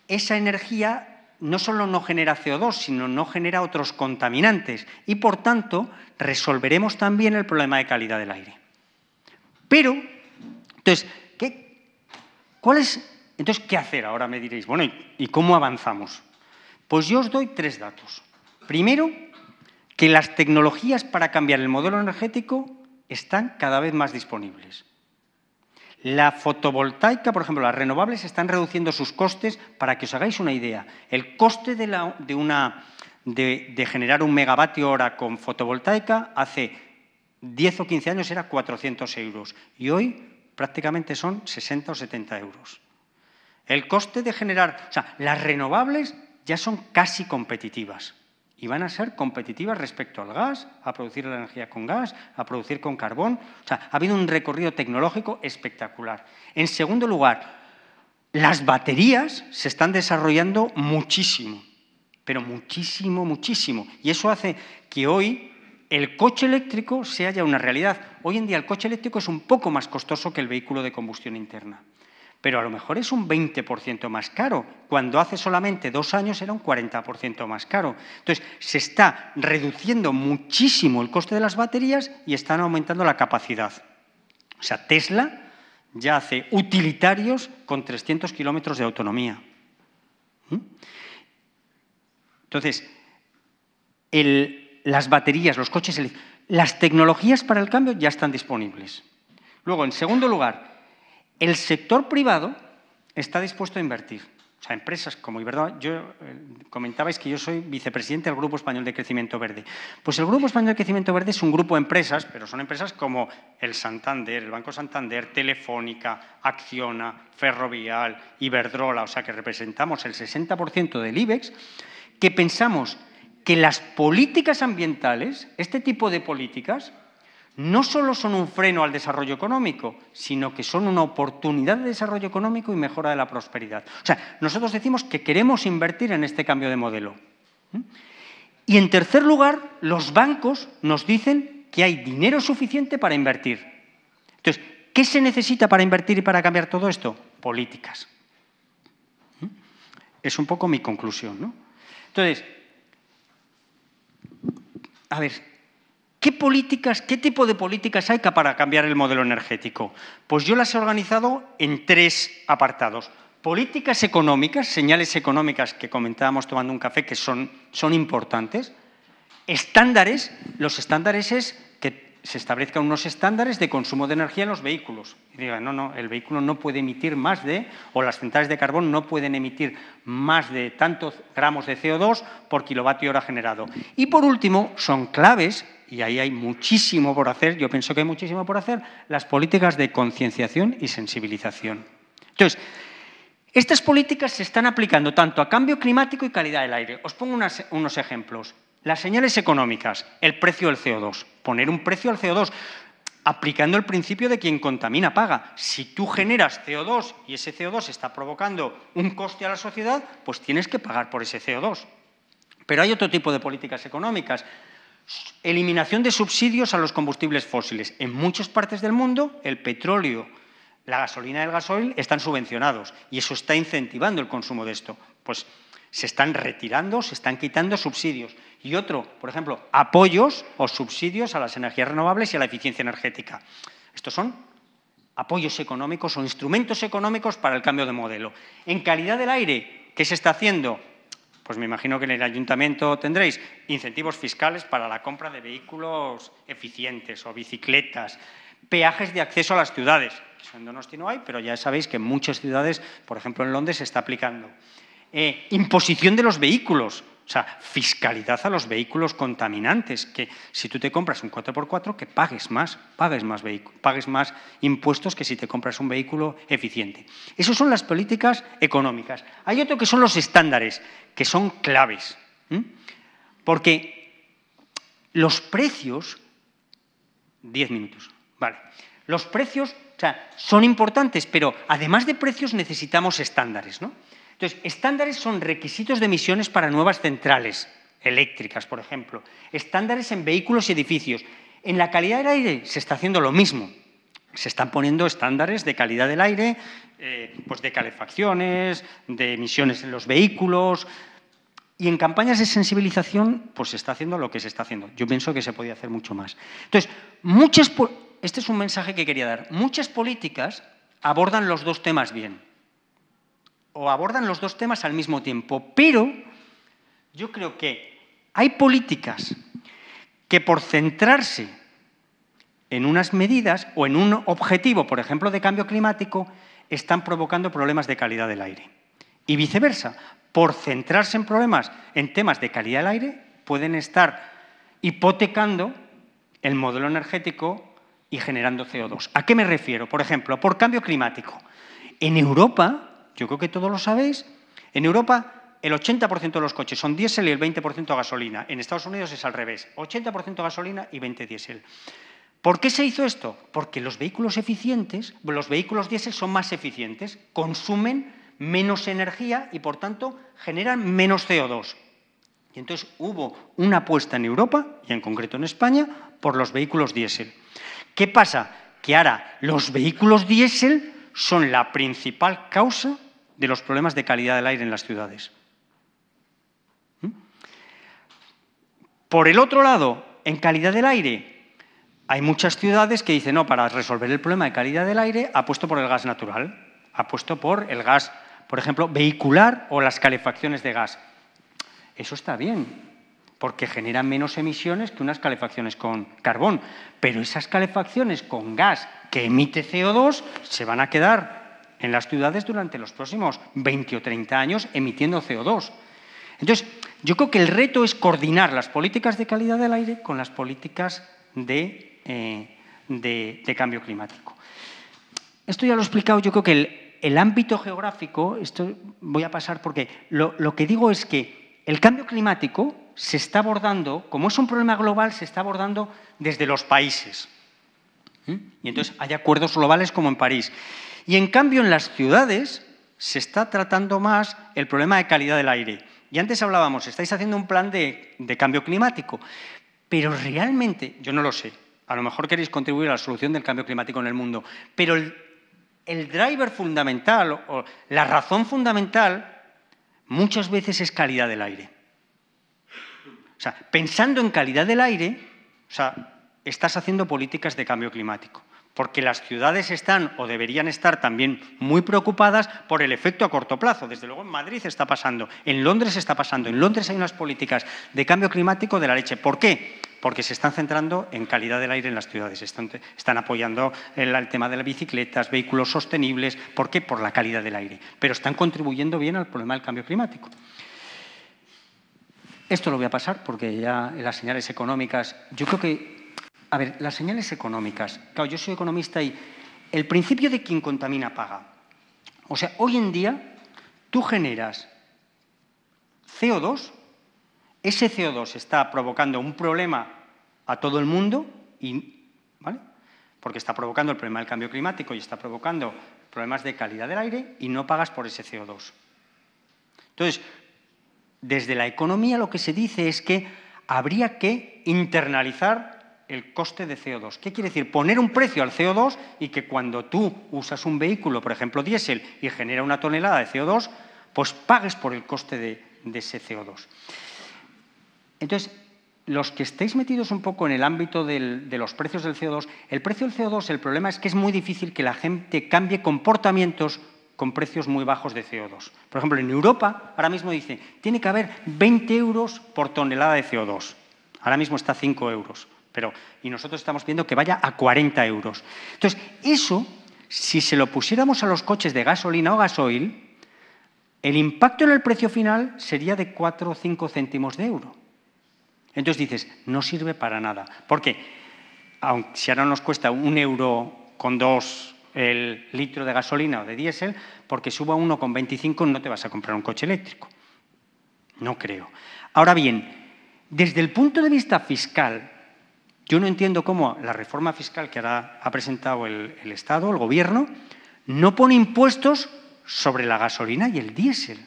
esa energía no solo no genera CO2, sino no genera otros contaminantes y por tanto resolveremos también el problema de calidad del aire. Pero, entonces, ¿qué, entonces, ¿qué hacer? Ahora me diréis, bueno, ¿y cómo avanzamos? Pues yo os doy tres datos. Primero, que las tecnologías para cambiar el modelo energético están cada vez más disponibles. La fotovoltaica, por ejemplo, las renovables están reduciendo sus costes, para que os hagáis una idea. El coste de, una, de, generar un megavatio hora con fotovoltaica hace 10 o 15 años era 400 euros y hoy prácticamente son 60 o 70 euros. El coste de generar, o sea, las renovables ya son casi competitivas y van a ser competitivas respecto al gas, a producir la energía con gas, a producir con carbón. O sea, ha habido un recorrido tecnológico espectacular. En segundo lugar, las baterías se están desarrollando muchísimo, pero muchísimo, muchísimo. Y eso hace que hoy el coche eléctrico sea ya una realidad. Hoy en día el coche eléctrico es un poco más costoso que el vehículo de combustión interna pero a lo mejor es un 20% más caro, cuando hace solamente dos años era un 40% más caro. Entonces, se está reduciendo muchísimo el coste de las baterías y están aumentando la capacidad. O sea, Tesla ya hace utilitarios con 300 kilómetros de autonomía. ¿Mm? Entonces, las baterías, los coches, las tecnologías para el cambio ya están disponibles. Luego, en segundo lugar, el sector privado está dispuesto a invertir. O sea, empresas como Iberdrola, yo eh, comentabais que yo soy vicepresidente del Grupo Español de Crecimiento Verde. Pues el Grupo Español de Crecimiento Verde es un grupo de empresas, pero son empresas como el Santander, el Banco Santander, Telefónica, Acciona, Ferrovial, Iberdrola, o sea que representamos el 60% del IBEX, que pensamos que las políticas ambientales, este tipo de políticas, no solo son un freno al desarrollo económico, sino que son una oportunidad de desarrollo económico y mejora de la prosperidad. O sea, nosotros decimos que queremos invertir en este cambio de modelo. ¿Mm? Y en tercer lugar, los bancos nos dicen que hay dinero suficiente para invertir. Entonces, ¿qué se necesita para invertir y para cambiar todo esto? Políticas. ¿Mm? Es un poco mi conclusión. ¿no? Entonces, a ver, ¿Qué políticas, qué tipo de políticas hay para cambiar el modelo energético? Pues yo las he organizado en tres apartados. Políticas económicas, señales económicas que comentábamos tomando un café que son, son importantes. Estándares, los estándares es que se establezcan unos estándares de consumo de energía en los vehículos. digan, no, no, el vehículo no puede emitir más de, o las centrales de carbón no pueden emitir más de tantos gramos de CO2 por kilovatio hora generado. Y por último, son claves y ahí hay muchísimo por hacer, yo pienso que hay muchísimo por hacer, las políticas de concienciación y sensibilización. Entonces, estas políticas se están aplicando tanto a cambio climático y calidad del aire. Os pongo unos ejemplos. Las señales económicas, el precio del CO2, poner un precio al CO2 aplicando el principio de quien contamina paga. Si tú generas CO2 y ese CO2 está provocando un coste a la sociedad, pues tienes que pagar por ese CO2. Pero hay otro tipo de políticas económicas, Eliminación de subsidios a los combustibles fósiles. En muchas partes del mundo, el petróleo, la gasolina y el gasoil están subvencionados y eso está incentivando el consumo de esto. Pues se están retirando, se están quitando subsidios. Y otro, por ejemplo, apoyos o subsidios a las energías renovables y a la eficiencia energética. Estos son apoyos económicos o instrumentos económicos para el cambio de modelo. En calidad del aire, ¿qué se está haciendo? Pues me imagino que en el ayuntamiento tendréis incentivos fiscales para la compra de vehículos eficientes o bicicletas, peajes de acceso a las ciudades. Eso en Donosti no hay, pero ya sabéis que en muchas ciudades, por ejemplo en Londres, se está aplicando. Eh, imposición de los vehículos. O sea, fiscalidad a los vehículos contaminantes, que si tú te compras un 4x4, que pagues más, pagues más, pagues más impuestos que si te compras un vehículo eficiente. Esas son las políticas económicas. Hay otro que son los estándares, que son claves. Porque los precios... 10 minutos, vale. Los precios o sea, son importantes, pero además de precios necesitamos estándares, ¿no? Entonces, estándares son requisitos de emisiones para nuevas centrales eléctricas, por ejemplo. Estándares en vehículos y edificios. En la calidad del aire se está haciendo lo mismo. Se están poniendo estándares de calidad del aire, eh, pues de calefacciones, de emisiones en los vehículos. Y en campañas de sensibilización, pues se está haciendo lo que se está haciendo. Yo pienso que se podía hacer mucho más. Entonces, este es un mensaje que quería dar. Muchas políticas abordan los dos temas bien o abordan los dos temas al mismo tiempo. Pero yo creo que hay políticas que por centrarse en unas medidas o en un objetivo, por ejemplo, de cambio climático, están provocando problemas de calidad del aire. Y viceversa, por centrarse en problemas, en temas de calidad del aire, pueden estar hipotecando el modelo energético y generando CO2. ¿A qué me refiero? Por ejemplo, por cambio climático. En Europa yo creo que todos lo sabéis, en Europa el 80% de los coches son diésel y el 20% gasolina. En Estados Unidos es al revés, 80% gasolina y 20% diésel. ¿Por qué se hizo esto? Porque los vehículos eficientes, los vehículos diésel son más eficientes, consumen menos energía y por tanto generan menos CO2. Y entonces hubo una apuesta en Europa y en concreto en España por los vehículos diésel. ¿Qué pasa? Que ahora los vehículos diésel son la principal causa de los problemas de calidad del aire en las ciudades. ¿Mm? Por el otro lado, en calidad del aire, hay muchas ciudades que dicen, no, para resolver el problema de calidad del aire, apuesto por el gas natural, apuesto por el gas, por ejemplo, vehicular o las calefacciones de gas. Eso está bien, porque generan menos emisiones que unas calefacciones con carbón, pero esas calefacciones con gas que emite CO2 se van a quedar en las ciudades durante los próximos 20 o 30 años emitiendo CO2. Entonces, yo creo que el reto es coordinar las políticas de calidad del aire con las políticas de, eh, cambio climático. Esto ya lo he explicado, yo creo que el, ámbito geográfico, esto voy a pasar porque lo que digo es que el cambio climático se está abordando, como es un problema global, se está abordando desde los países. ¿Mm? Y entonces hay acuerdos globales como en París. Y en cambio en las ciudades se está tratando más el problema de calidad del aire. Y antes hablábamos, estáis haciendo un plan de, cambio climático, pero realmente, yo no lo sé, a lo mejor queréis contribuir a la solución del cambio climático en el mundo, pero el, driver fundamental o, o la razón fundamental muchas veces es calidad del aire. O sea, pensando en calidad del aire, o sea, estás haciendo políticas de cambio climático porque las ciudades están o deberían estar también muy preocupadas por el efecto a corto plazo. Desde luego en Madrid está pasando, en Londres está pasando, en Londres hay unas políticas de cambio climático de la leche. ¿Por qué? Porque se están centrando en calidad del aire en las ciudades, están, apoyando el, tema de las bicicletas, vehículos sostenibles, ¿por qué? Por la calidad del aire, pero están contribuyendo bien al problema del cambio climático. Esto lo voy a pasar porque ya las señales económicas, yo creo que a ver, las señales económicas. Claro, yo soy economista y el principio de quien contamina paga. O sea, hoy en día tú generas CO2, ese CO2 está provocando un problema a todo el mundo, y, ¿vale? porque está provocando el problema del cambio climático y está provocando problemas de calidad del aire y no pagas por ese CO2. Entonces, desde la economía lo que se dice es que habría que internalizar el coste de CO2. ¿Qué quiere decir? Poner un precio al CO2 y que cuando tú usas un vehículo, por ejemplo diésel, y genera una tonelada de CO2, pues pagues por el coste de, ese CO2. Entonces, los que estéis metidos un poco en el ámbito de los precios del CO2, el precio del CO2, el problema es que es muy difícil que la gente cambie comportamientos con precios muy bajos de CO2. Por ejemplo, en Europa ahora mismo dice, tiene que haber 20 euros por tonelada de CO2. Ahora mismo está 5 euros. Pero, y nosotros estamos viendo que vaya a 40 euros. Entonces, eso, si se lo pusiéramos a los coches de gasolina o gasoil, el impacto en el precio final sería de 4 o 5 céntimos de euro. Entonces dices, no sirve para nada. Porque, aunque si ahora nos cuesta un euro con dos el litro de gasolina o de diésel, porque suba 1,25 no te vas a comprar un coche eléctrico. No creo. Ahora bien, desde el punto de vista fiscal, yo no entiendo cómo la reforma fiscal que ahora ha presentado el, Estado, el Gobierno, no pone impuestos sobre la gasolina y el diésel.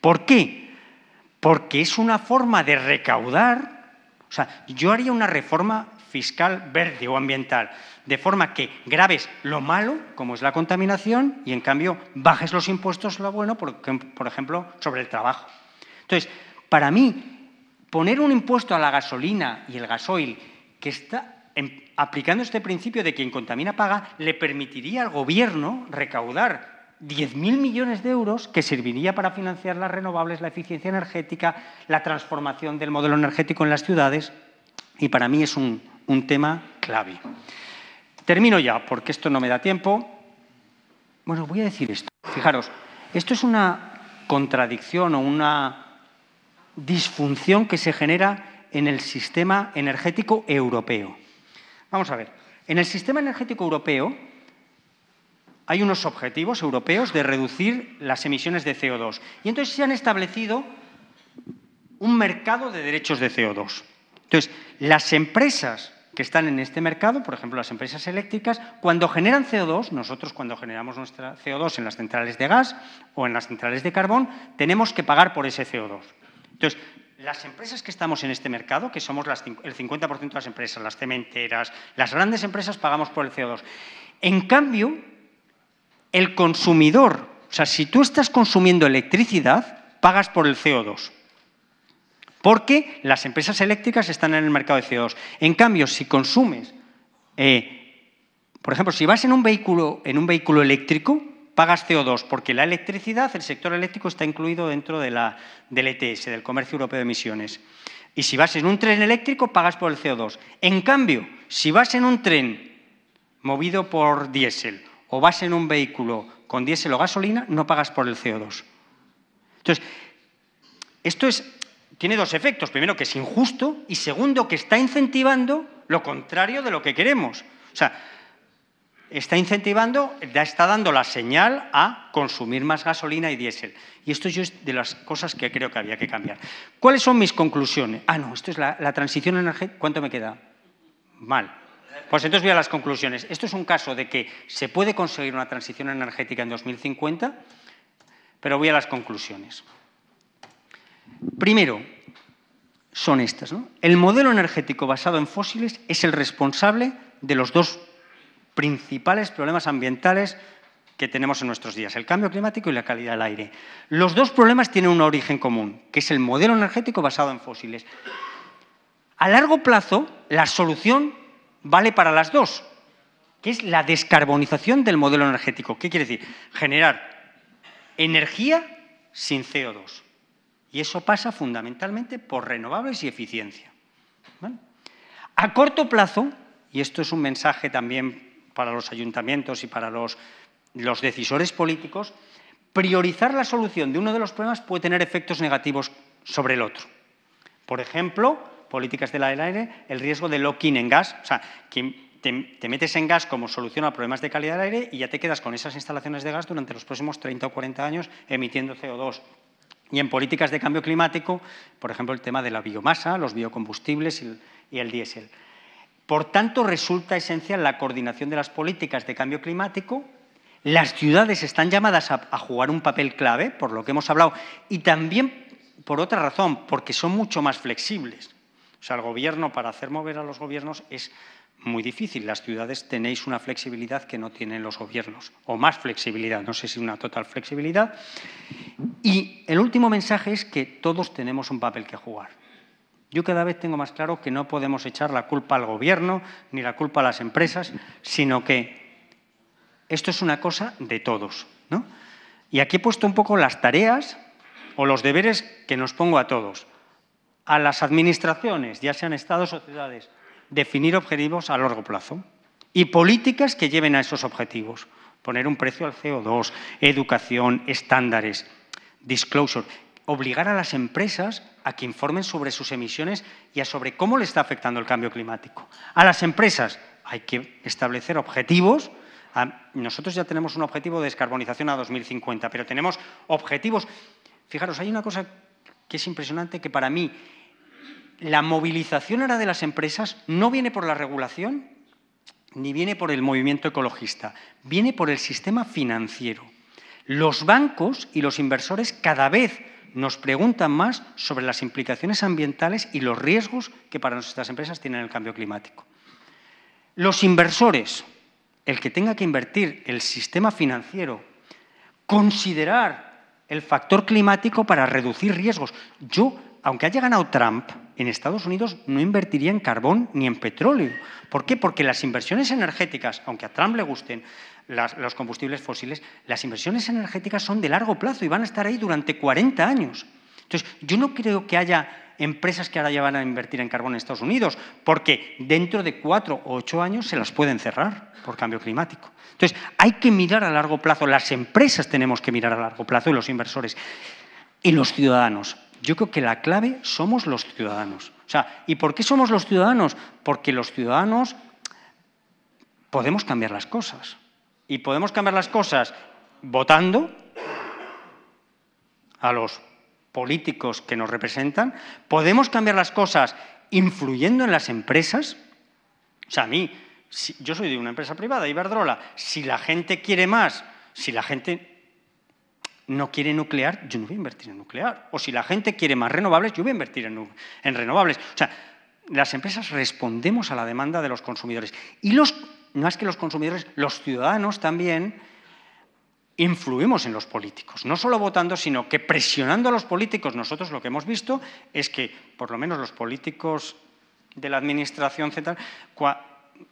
¿Por qué? Porque es una forma de recaudar. O sea, yo haría una reforma fiscal verde o ambiental, de forma que graves lo malo, como es la contaminación, y en cambio bajes los impuestos lo bueno, por ejemplo, sobre el trabajo. Entonces, para mí, poner un impuesto a la gasolina y el gasoil que está em, aplicando este principio de quien contamina paga, le permitiría al gobierno recaudar 10.000 millones de euros que serviría para financiar las renovables, la eficiencia energética, la transformación del modelo energético en las ciudades y para mí es un, un tema clave. Termino ya, porque esto no me da tiempo. Bueno, voy a decir esto. Fijaros, esto es una contradicción o una disfunción que se genera en el sistema energético europeo. Vamos a ver, en el sistema energético europeo hay unos objetivos europeos de reducir las emisiones de CO2 y entonces se han establecido un mercado de derechos de CO2. Entonces, las empresas que están en este mercado, por ejemplo las empresas eléctricas, cuando generan CO2, nosotros cuando generamos nuestra CO2 en las centrales de gas o en las centrales de carbón, tenemos que pagar por ese CO2. Entonces, las empresas que estamos en este mercado, que somos el 50% de las empresas, las cementeras, las grandes empresas, pagamos por el CO2. En cambio, el consumidor, o sea, si tú estás consumiendo electricidad, pagas por el CO2. Porque las empresas eléctricas están en el mercado de CO2. En cambio, si consumes, eh, por ejemplo, si vas en un vehículo, en un vehículo eléctrico, pagas CO2, porque la electricidad, el sector eléctrico está incluido dentro de la, del ETS, del Comercio Europeo de Emisiones. Y si vas en un tren eléctrico, pagas por el CO2. En cambio, si vas en un tren movido por diésel o vas en un vehículo con diésel o gasolina, no pagas por el CO2. Entonces, esto es, tiene dos efectos. Primero, que es injusto y segundo, que está incentivando lo contrario de lo que queremos. O sea, está incentivando, está dando la señal a consumir más gasolina y diésel. Y esto yo es de las cosas que creo que había que cambiar. ¿Cuáles son mis conclusiones? Ah, no, esto es la, transición energética. ¿Cuánto me queda? Mal. Pues entonces voy a las conclusiones. Esto es un caso de que se puede conseguir una transición energética en 2050, pero voy a las conclusiones. Primero, son estas. El modelo energético basado en fósiles es el responsable de los dos principales problemas ambientales que tenemos en nuestros días, el cambio climático y la calidad del aire. Los dos problemas tienen un origen común, que es el modelo energético basado en fósiles. A largo plazo, la solución vale para las dos, que es la descarbonización del modelo energético. ¿Qué quiere decir? Generar energía sin CO2. Y eso pasa fundamentalmente por renovables y eficiencia. A corto plazo, y esto es un mensaje también para los ayuntamientos y para los, decisores políticos, priorizar la solución de uno de los problemas puede tener efectos negativos sobre el otro. Por ejemplo, políticas del aire, el riesgo de locking en gas, o sea, que te, metes en gas como solución a problemas de calidad del aire y ya te quedas con esas instalaciones de gas durante los próximos 30 o 40 años emitiendo CO2. Y en políticas de cambio climático, por ejemplo, el tema de la biomasa, los biocombustibles y el diésel. Por tanto, resulta esencial la coordinación de las políticas de cambio climático. Las ciudades están llamadas a, jugar un papel clave, por lo que hemos hablado, y también por otra razón, porque son mucho más flexibles. O sea, el gobierno, para hacer mover a los gobiernos, es muy difícil. Las ciudades tenéis una flexibilidad que no tienen los gobiernos, o más flexibilidad, no sé si una total flexibilidad. Y el último mensaje es que todos tenemos un papel que jugar. Yo cada vez tengo más claro que no podemos echar la culpa al gobierno ni la culpa a las empresas, sino que esto es una cosa de todos. Y aquí he puesto un poco las tareas o los deberes que nos pongo a todos. A las administraciones, ya sean estados o ciudades, definir objetivos a largo plazo y políticas que lleven a esos objetivos. Poner un precio al CO2, educación, estándares, disclosure obligar a las empresas a que informen sobre sus emisiones y sobre cómo le está afectando el cambio climático. A las empresas hay que establecer objetivos. Ah, nosotros ya tenemos un objetivo de descarbonización a 2050, pero tenemos objetivos. Fijaros, hay una cosa que es impresionante que para mí la movilización ahora de las empresas no viene por la regulación ni viene por el movimiento ecologista, viene por el sistema financiero. Los bancos y los inversores cada vez nos preguntan más sobre las implicaciones ambientales y los riesgos que para nuestras empresas tienen el cambio climático. Los inversores, el que tenga que invertir el sistema financiero, considerar el factor climático para reducir riesgos. Yo, aunque haya ganado Trump, en Estados Unidos no invertiría en carbón ni en petróleo. ¿Por qué? Porque las inversiones energéticas, aunque a Trump le gusten, los combustibles fósiles, las inversiones energéticas son de largo plazo y van a estar ahí durante 40 años. Entonces, yo no creo que haya empresas que ahora ya van a invertir en carbón en Estados Unidos, porque dentro de cuatro o ocho años se las pueden cerrar por cambio climático. Entonces, hay que mirar a largo plazo, las empresas tenemos que mirar a largo plazo y los inversores y los ciudadanos. Yo creo que la clave somos los ciudadanos. O sea, ¿y por qué somos los ciudadanos? Porque los ciudadanos podemos cambiar las cosas y podemos cambiar las cosas votando a los políticos que nos representan, podemos cambiar las cosas influyendo en las empresas. O sea, a mí, yo soy de una empresa privada, Iberdrola, si la gente quiere más, si la gente no quiere nuclear, yo no voy a invertir en nuclear. O si la gente quiere más renovables, yo voy a invertir en, en renovables. O sea, las empresas respondemos a la demanda de los consumidores. Y los no es que los consumidores, los ciudadanos también influimos en los políticos, no solo votando, sino que presionando a los políticos. Nosotros lo que hemos visto es que, por lo menos los políticos de la Administración Central,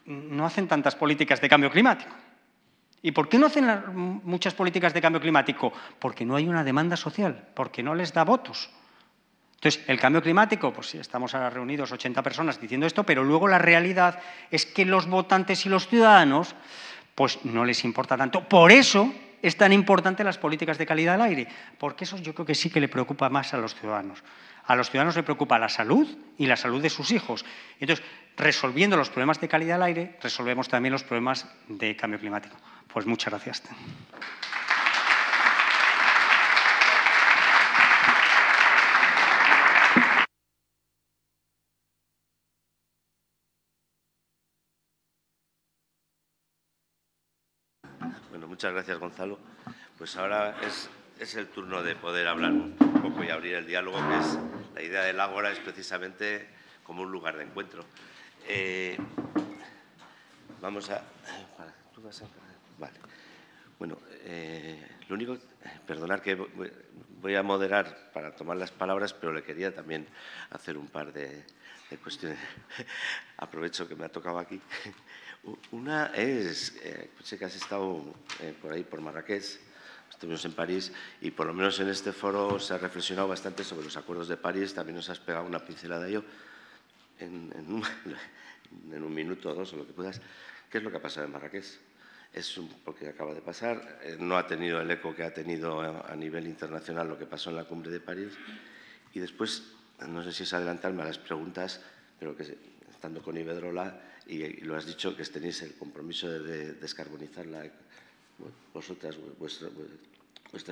no hacen tantas políticas de cambio climático. ¿Y por qué no hacen muchas políticas de cambio climático? Porque no hay una demanda social, porque no les da votos. Entonces, el cambio climático, pues sí, estamos ahora reunidos 80 personas diciendo esto, pero luego la realidad es que los votantes y los ciudadanos, pues no les importa tanto. Por eso es tan importante las políticas de calidad del aire, porque eso yo creo que sí que le preocupa más a los ciudadanos. A los ciudadanos le preocupa la salud y la salud de sus hijos. Entonces, resolviendo los problemas de calidad del aire, resolvemos también los problemas de cambio climático. Pues muchas gracias. Muchas gracias, Gonzalo. Pues ahora es, el turno de poder hablar un poco y abrir el diálogo, que es la idea del Ágora, es precisamente como un lugar de encuentro. Eh, vamos a... vale. Bueno, eh, lo único, perdonar que voy a moderar para tomar las palabras, pero le quería también hacer un par de, de cuestiones. Aprovecho que me ha tocado aquí. Una es, eh, sé que has estado eh, por ahí, por Marrakech, estuvimos en París y por lo menos en este foro se ha reflexionado bastante sobre los acuerdos de París, también nos has pegado una pincelada yo, ello en, un, minuto o dos o lo que puedas. ¿Qué es lo que ha pasado en Marrakech? Es un, porque acaba de pasar, eh, no ha tenido el eco que ha tenido a, nivel internacional lo que pasó en la cumbre de París y después, no sé si es adelantarme a las preguntas, pero que estando con Ibedrola y, lo has dicho que tenéis el compromiso de, descarbonizar la, vuestras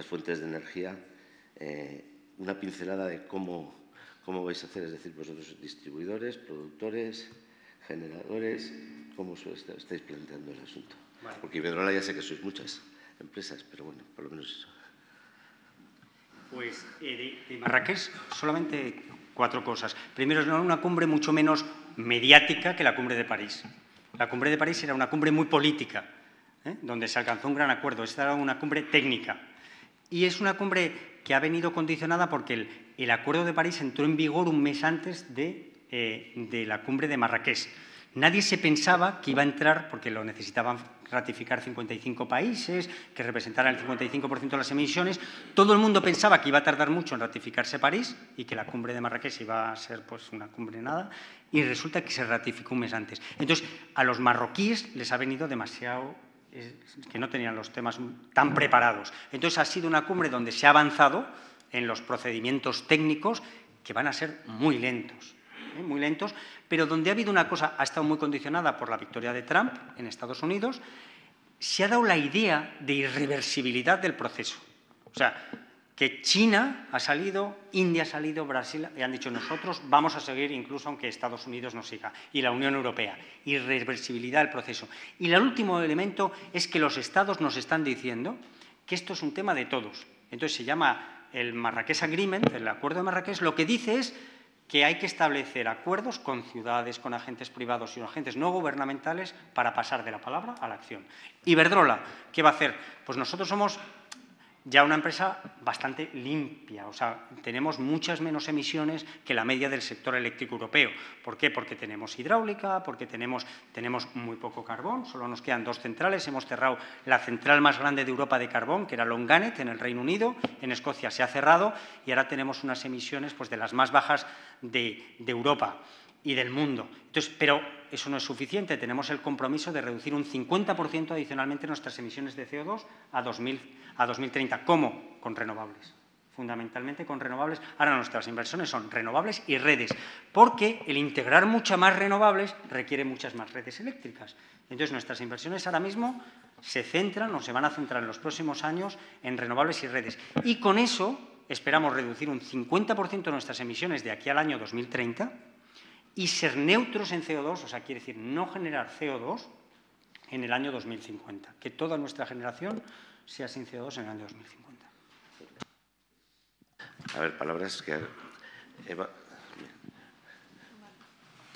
fuentes de energía, eh, una pincelada de cómo, cómo vais a hacer, es decir, vosotros distribuidores, productores, generadores, cómo os estáis planteando el asunto. Porque Iberdrola ya sé que sois muchas empresas, pero bueno, por lo menos eso. Pues eh, de, Marrakech solamente cuatro cosas. Primero, no una cumbre mucho menos mediática que la cumbre de París. La cumbre de París era una cumbre muy política, ¿eh? donde se alcanzó un gran acuerdo. Esta era una cumbre técnica. Y es una cumbre que ha venido condicionada porque el, Acuerdo de París entró en vigor un mes antes de, eh, de la cumbre de Marrakech. Nadie se pensaba que iba a entrar, porque lo necesitaban ratificar 55 países, que representaran el 55% de las emisiones. Todo el mundo pensaba que iba a tardar mucho en ratificarse París y que la cumbre de Marrakech iba a ser pues, una cumbre nada, y resulta que se ratificó un mes antes. Entonces, a los marroquíes les ha venido demasiado que no tenían los temas tan preparados. Entonces, ha sido una cumbre donde se ha avanzado en los procedimientos técnicos que van a ser muy lentos. Eh, muy lentos, pero donde ha habido una cosa, ha estado muy condicionada por la victoria de Trump en Estados Unidos, se ha dado la idea de irreversibilidad del proceso. O sea, que China ha salido, India ha salido, Brasil, y han dicho nosotros vamos a seguir incluso aunque Estados Unidos nos siga, y la Unión Europea, irreversibilidad del proceso. Y el último elemento es que los estados nos están diciendo que esto es un tema de todos. Entonces se llama el Marrakech Agreement, el acuerdo de Marrakech, lo que dice es que hay que establecer acuerdos con ciudades, con agentes privados y con agentes no gubernamentales para pasar de la palabra a la acción. Iberdrola, ¿qué va a hacer? Pues nosotros somos ya una empresa bastante limpia, o sea, tenemos muchas menos emisiones que la media del sector eléctrico europeo. ¿Por qué? Porque tenemos hidráulica, porque tenemos, tenemos muy poco carbón, solo nos quedan dos centrales, hemos cerrado la central más grande de Europa de carbón, que era Longanet, en el Reino Unido, en Escocia se ha cerrado y ahora tenemos unas emisiones pues, de las más bajas de Europa y del mundo. Entonces, pero eso no es suficiente. Tenemos el compromiso de reducir un 50% adicionalmente nuestras emisiones de CO2 a, 2000, a 2030. ¿Cómo? Con renovables. Fundamentalmente con renovables. Ahora nuestras inversiones son renovables y redes, porque el integrar muchas más renovables requiere muchas más redes eléctricas. Entonces nuestras inversiones ahora mismo se centran o se van a centrar en los próximos años en renovables y redes. Y con eso esperamos reducir un 50% de nuestras emisiones de aquí al año 2030 y ser neutros en CO2, o sea, quiere decir no generar CO2 en el año 2050, que toda nuestra generación sea sin CO2 en el año 2050. A ver, palabras que...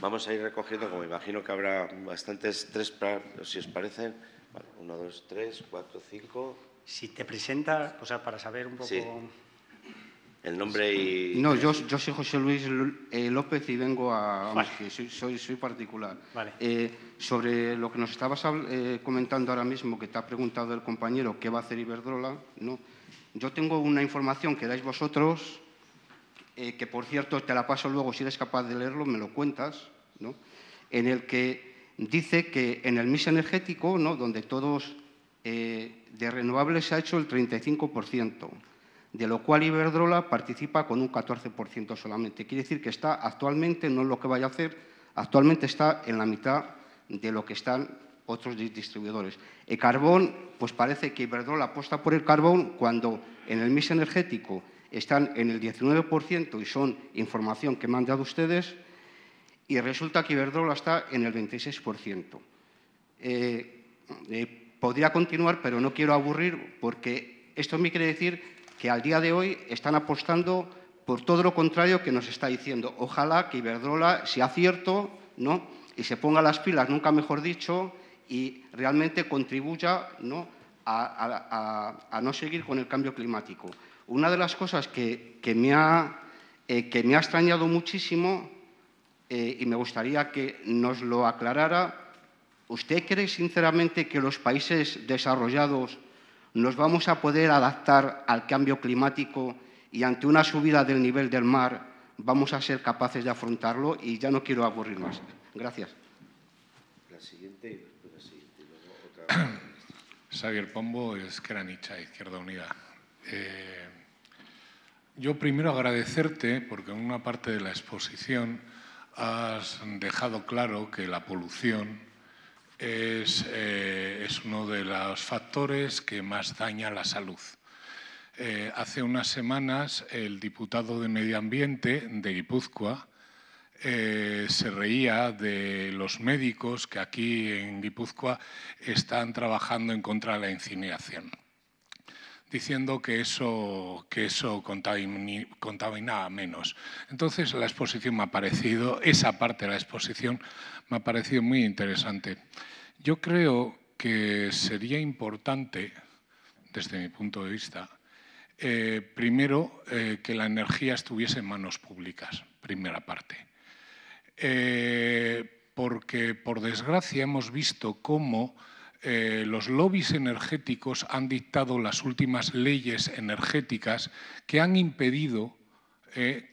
Vamos a ir recogiendo, como imagino que habrá bastantes, tres, si os parecen, uno, dos, tres, cuatro, cinco... Si te presenta, o sea, para saber un poco nombre y... No, yo, soy José Luis eh, López y vengo a... soy, particular. Eh, sobre lo que nos estabas eh, comentando ahora mismo, que te ha preguntado el compañero qué va a hacer Iberdrola, ¿no? yo tengo una información que dais vosotros, que por cierto te la paso luego, si eres capaz de leerlo, me lo cuentas, ¿no? en el que dice que en el mix energético, ¿no? donde todos de renovables se ha hecho el 35% de lo cual Iberdrola participa con un 14% solamente. Quiere decir que está actualmente, no es lo que vaya a hacer, actualmente está en la mitad de lo que están otros distribuidores. El carbón, pues parece que Iberdrola apuesta por el carbón cuando en el mix energético están en el 19% y son información que me han dado ustedes, y resulta que Iberdrola está en el 26%. Eh, eh, podría continuar, pero no quiero aburrir porque esto me quiere decir que al día de hoy están apostando por todo lo contrario que nos está diciendo. Ojalá que Iberdrola sea cierto ¿no? y se ponga las pilas, nunca mejor dicho, y realmente contribuya ¿no? A, no seguir con el cambio climático. Una de las cosas que, eh, me, ha, extrañado muchísimo eh, y me gustaría que nos lo aclarara, ¿usted cree sinceramente que los países desarrollados nos vamos a poder adaptar al cambio climático y ante una subida del nivel del mar vamos a ser capaces de afrontarlo y ya no quiero aburrir más. Gracias. La siguiente la siguiente. otra... Xavier Pombo es Kranicha, Izquierda Unida. Eh, yo primero agradecerte porque en una parte de la exposición has dejado claro que la polución eh, es, uno de los factores que más daña la salud. Eh, hace unas semanas el diputado de Medio Ambiente de Guipúzcoa eh, se reía de los médicos que aquí en Guipúzcoa están trabajando en contra de la incineración, diciendo que eso, que eso contaminaba menos. Entonces la exposición me ha parecido, esa parte de la exposición me ha parecido muy interesante. Yo creo que sería importante, desde mi punto de vista, eh, primero eh, que la energía estuviese en manos públicas, primera parte. Eh, porque, por desgracia, hemos visto cómo los lobbies energéticos han dictado las últimas leyes energéticas que han impedido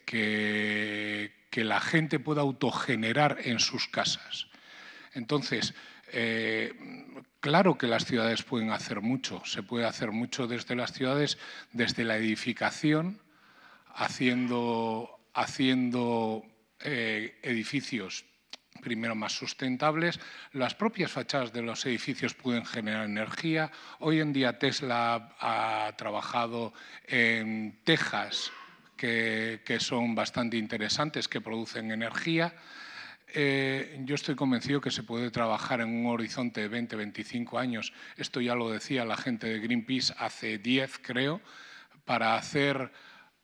que, que, la gente pueda autogenerar en sus casas. Entonces, eh, claro que las ciudades pueden hacer mucho, se puede hacer mucho desde las ciudades, desde la edificación, haciendo, haciendo eh, edificios primero más sustentables. Las propias fachadas de los edificios pueden generar energía. Hoy en día Tesla ha trabajado en Texas, que son bastante interesantes, que producen energía. Eh, yo estoy convencido que se puede trabajar en un horizonte de 20, 25 años. Esto ya lo decía la gente de Greenpeace hace 10, creo, para hacer,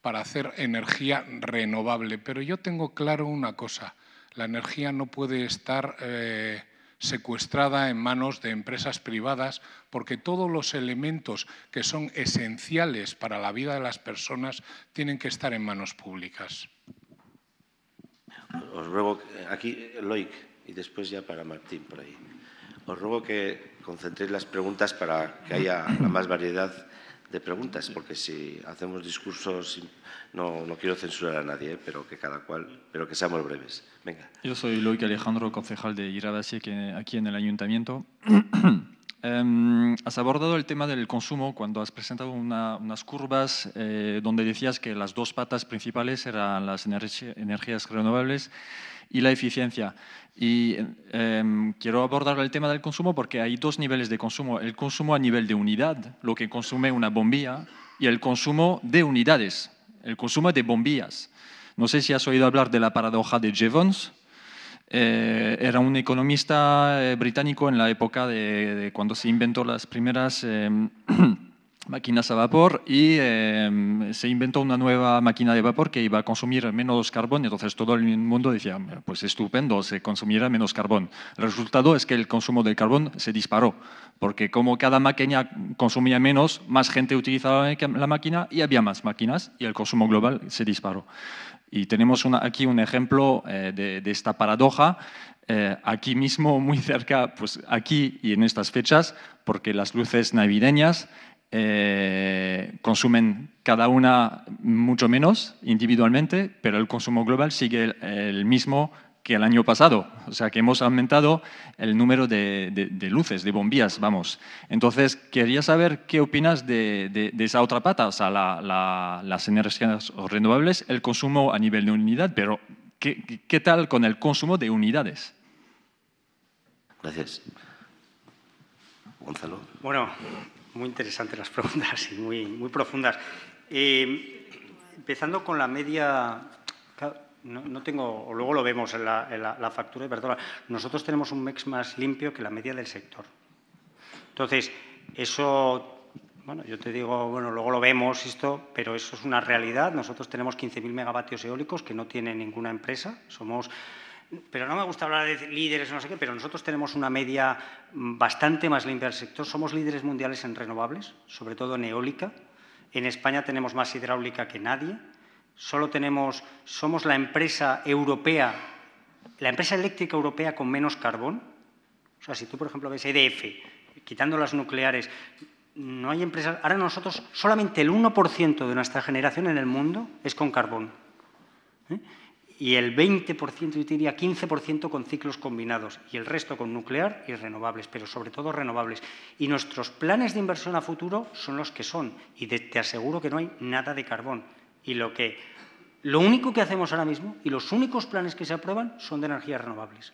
para hacer energía renovable. Pero yo tengo claro una cosa, la energía no puede estar... Eh, secuestrada en manos de empresas privadas, porque todos los elementos que son esenciales para la vida de las personas tienen que estar en manos públicas os ruego, aquí Loic y después ya para Martín por ahí. Os ruego que concentréis las preguntas para que haya la más variedad de preguntas, porque si hacemos discursos, no, no quiero censurar a nadie, eh, pero que cada cual, pero que seamos breves. Venga. Yo soy Loic Alejandro, concejal de Iradasie, que aquí en el ayuntamiento. Em, has abordado el tema del consumo cuando has presentado unas curvas eh, donde decías que las dos patas principales eran las energías renovables y la eficiencia. Y em, quiero abordar el tema del consumo porque hay dos niveles de consumo. El consumo a nivel de unidad, lo que consume una bombilla, y el consumo de unidades, el consumo de bombillas. No sé si has oído hablar de la paradoja de Jevons. Eh, era un economista eh, británico en la época de, cuando se inventó las primeras em, máquinas a vapor y em, se inventó una nueva máquina de vapor que iba a consumir menos carbón. Entonces todo el mundo decía, ah, pues estupendo, se consumirá menos carbón. El resultado es que el consumo del carbón se disparó, porque como cada máquina consumía menos, más gente utilizaba la máquina y había más máquinas y el consumo global se disparó. Y tenemos aquí un ejemplo eh, de, esta paradoja, eh, aquí mismo, muy cerca, pues aquí y en estas fechas, porque las luces navideñas eh, consumen cada una mucho menos individualmente, pero el consumo global sigue el mismo que el año pasado. O sea, que hemos aumentado el número de, luces, de bombillas, vamos. Entonces, quería saber qué opinas de, esa otra pata, o sea, las energías renovables, el consumo a nivel de unidad, pero ¿qué, tal con el consumo de unidades? Gracias. Gonzalo. Bueno, muy interesantes las preguntas y muy, profundas. Eh, empezando con la media no, tengo, luego lo vemos en la, factura la, factura, perdón, nosotros tenemos un MEX más limpio que la media del sector. Entonces, eso, bueno, yo te digo, bueno, luego lo vemos esto, pero eso es una realidad. Nosotros tenemos 15.000 megavatios eólicos que no tiene ninguna empresa. Somos pero no me gusta hablar de líderes o no sé qué, pero nosotros tenemos una media bastante más limpia del sector. Somos líderes mundiales en renovables, sobre todo en eólica. En España tenemos más hidráulica que nadie. Solo tenemos, somos la empresa europea, la empresa eléctrica europea con menos carbón. O sea, si tú, por ejemplo, ves EDF, quitando las nucleares, no hay empresas. Ahora nosotros, solamente el 1% de nuestra generación en el mundo es con carbón. ¿eh? Y el 20%, yo diría 15% con ciclos combinados. Y el resto con nuclear y renovables, pero sobre todo renovables. Y nuestros planes de inversión a futuro son los que son. Y te aseguro que no hay nada de carbón. Y lo, que, lo único que hacemos ahora mismo y los únicos planes que se aprueban son de energías renovables.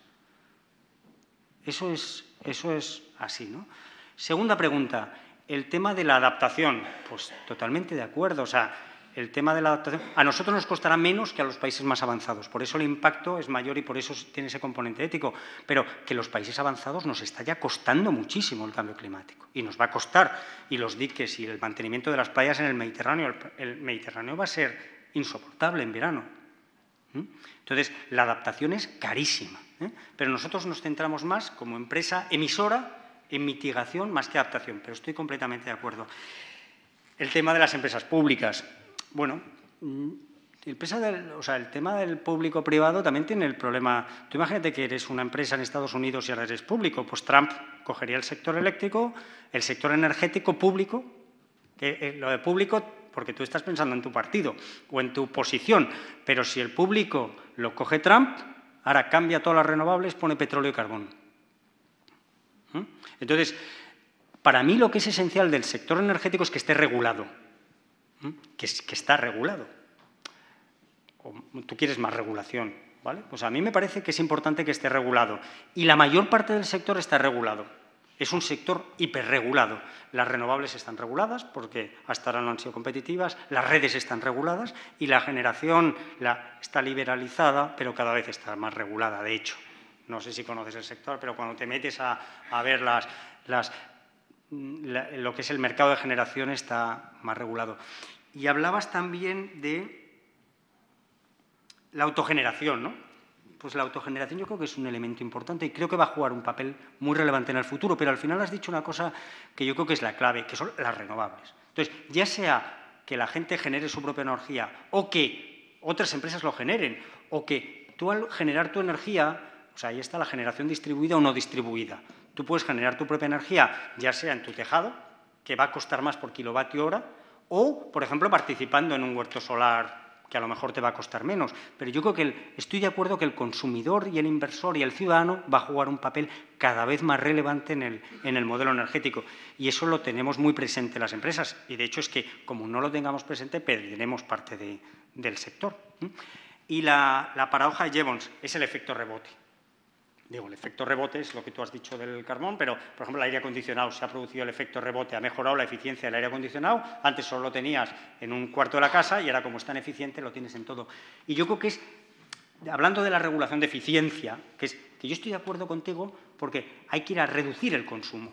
Eso es, eso es así. ¿no? Segunda pregunta, el tema de la adaptación. Pues totalmente de acuerdo. O sea, el tema de la adaptación, a nosotros nos costará menos que a los países más avanzados. Por eso el impacto es mayor y por eso tiene ese componente ético. Pero que los países avanzados nos está ya costando muchísimo el cambio climático y nos va a costar. Y los diques y el mantenimiento de las playas en el Mediterráneo, el Mediterráneo va a ser insoportable en verano. ¿Mm? Entonces, la adaptación es carísima. ¿eh? Pero nosotros nos centramos más como empresa emisora en mitigación más que adaptación, pero estoy completamente de acuerdo. El tema de las empresas públicas. Bueno, mm, el, tema del público-privado también tiene el problema. Tú imagínate que eres una empresa en Estados Unidos y ahora eres público. Pues Trump cogería el sector eléctrico, el sector energético público, eh, lo de público porque tú estás pensando en tu partido o en tu posición, pero si el público lo coge Trump, ahora cambia todas las renovables, pone petróleo y carbón. ¿Mm? Entonces, para mí lo que es esencial del sector energético es que esté regulado que, está regulado. tú quieres más regulación, ¿vale? Pues a mí me parece que es importante que esté regulado. Y la mayor parte del sector está regulado. Es un sector hiperregulado. Las renovables están reguladas porque hasta ahora no han sido competitivas, las redes están reguladas y la generación la, está liberalizada, pero cada vez está más regulada, de hecho no sé si conoces el sector, pero cuando te metes a, ver las, las, Mm, lo que es el mercado de generación está más regulado. Y hablabas también de la autogeneración, ¿no? Pues la autogeneración yo creo que es un elemento importante y creo que va a jugar un papel muy relevante en el futuro, pero al final has dicho una cosa que yo creo que es la clave, que son las renovables. Entonces, ya sea que la gente genere su propia energía o que otras empresas lo generen, o que tú al generar tu energía, o pues sea, ahí está la generación distribuida o no distribuida. Tú puedes generar tu propia energía, ya sea en tu tejado, que va a costar más por kilovatio hora, o, por ejemplo, participando en un huerto solar que a lo mejor te va a costar menos. Pero yo creo que estoy de acuerdo que el consumidor y el inversor y el ciudadano va a jugar un papel cada vez más relevante en el, modelo energético. Y eso lo tenemos muy presente las empresas. Y de hecho es que, como no lo tengamos presente, perderemos parte del sector. ¿Mm? Y la, la paradoja de Jevons es el efecto rebote digo, el efecto rebote es lo que tú has dicho del carbón, pero, por ejemplo, el aire acondicionado se ha producido el efecto rebote, ha mejorado la eficiencia del aire acondicionado. Antes solo lo tenías en un cuarto de la casa y ahora, como es tan eficiente, lo tienes en todo. Y yo creo que es, hablando de la regulación de eficiencia, que es que yo estoy de acuerdo contigo porque hay que ir a reducir el consumo.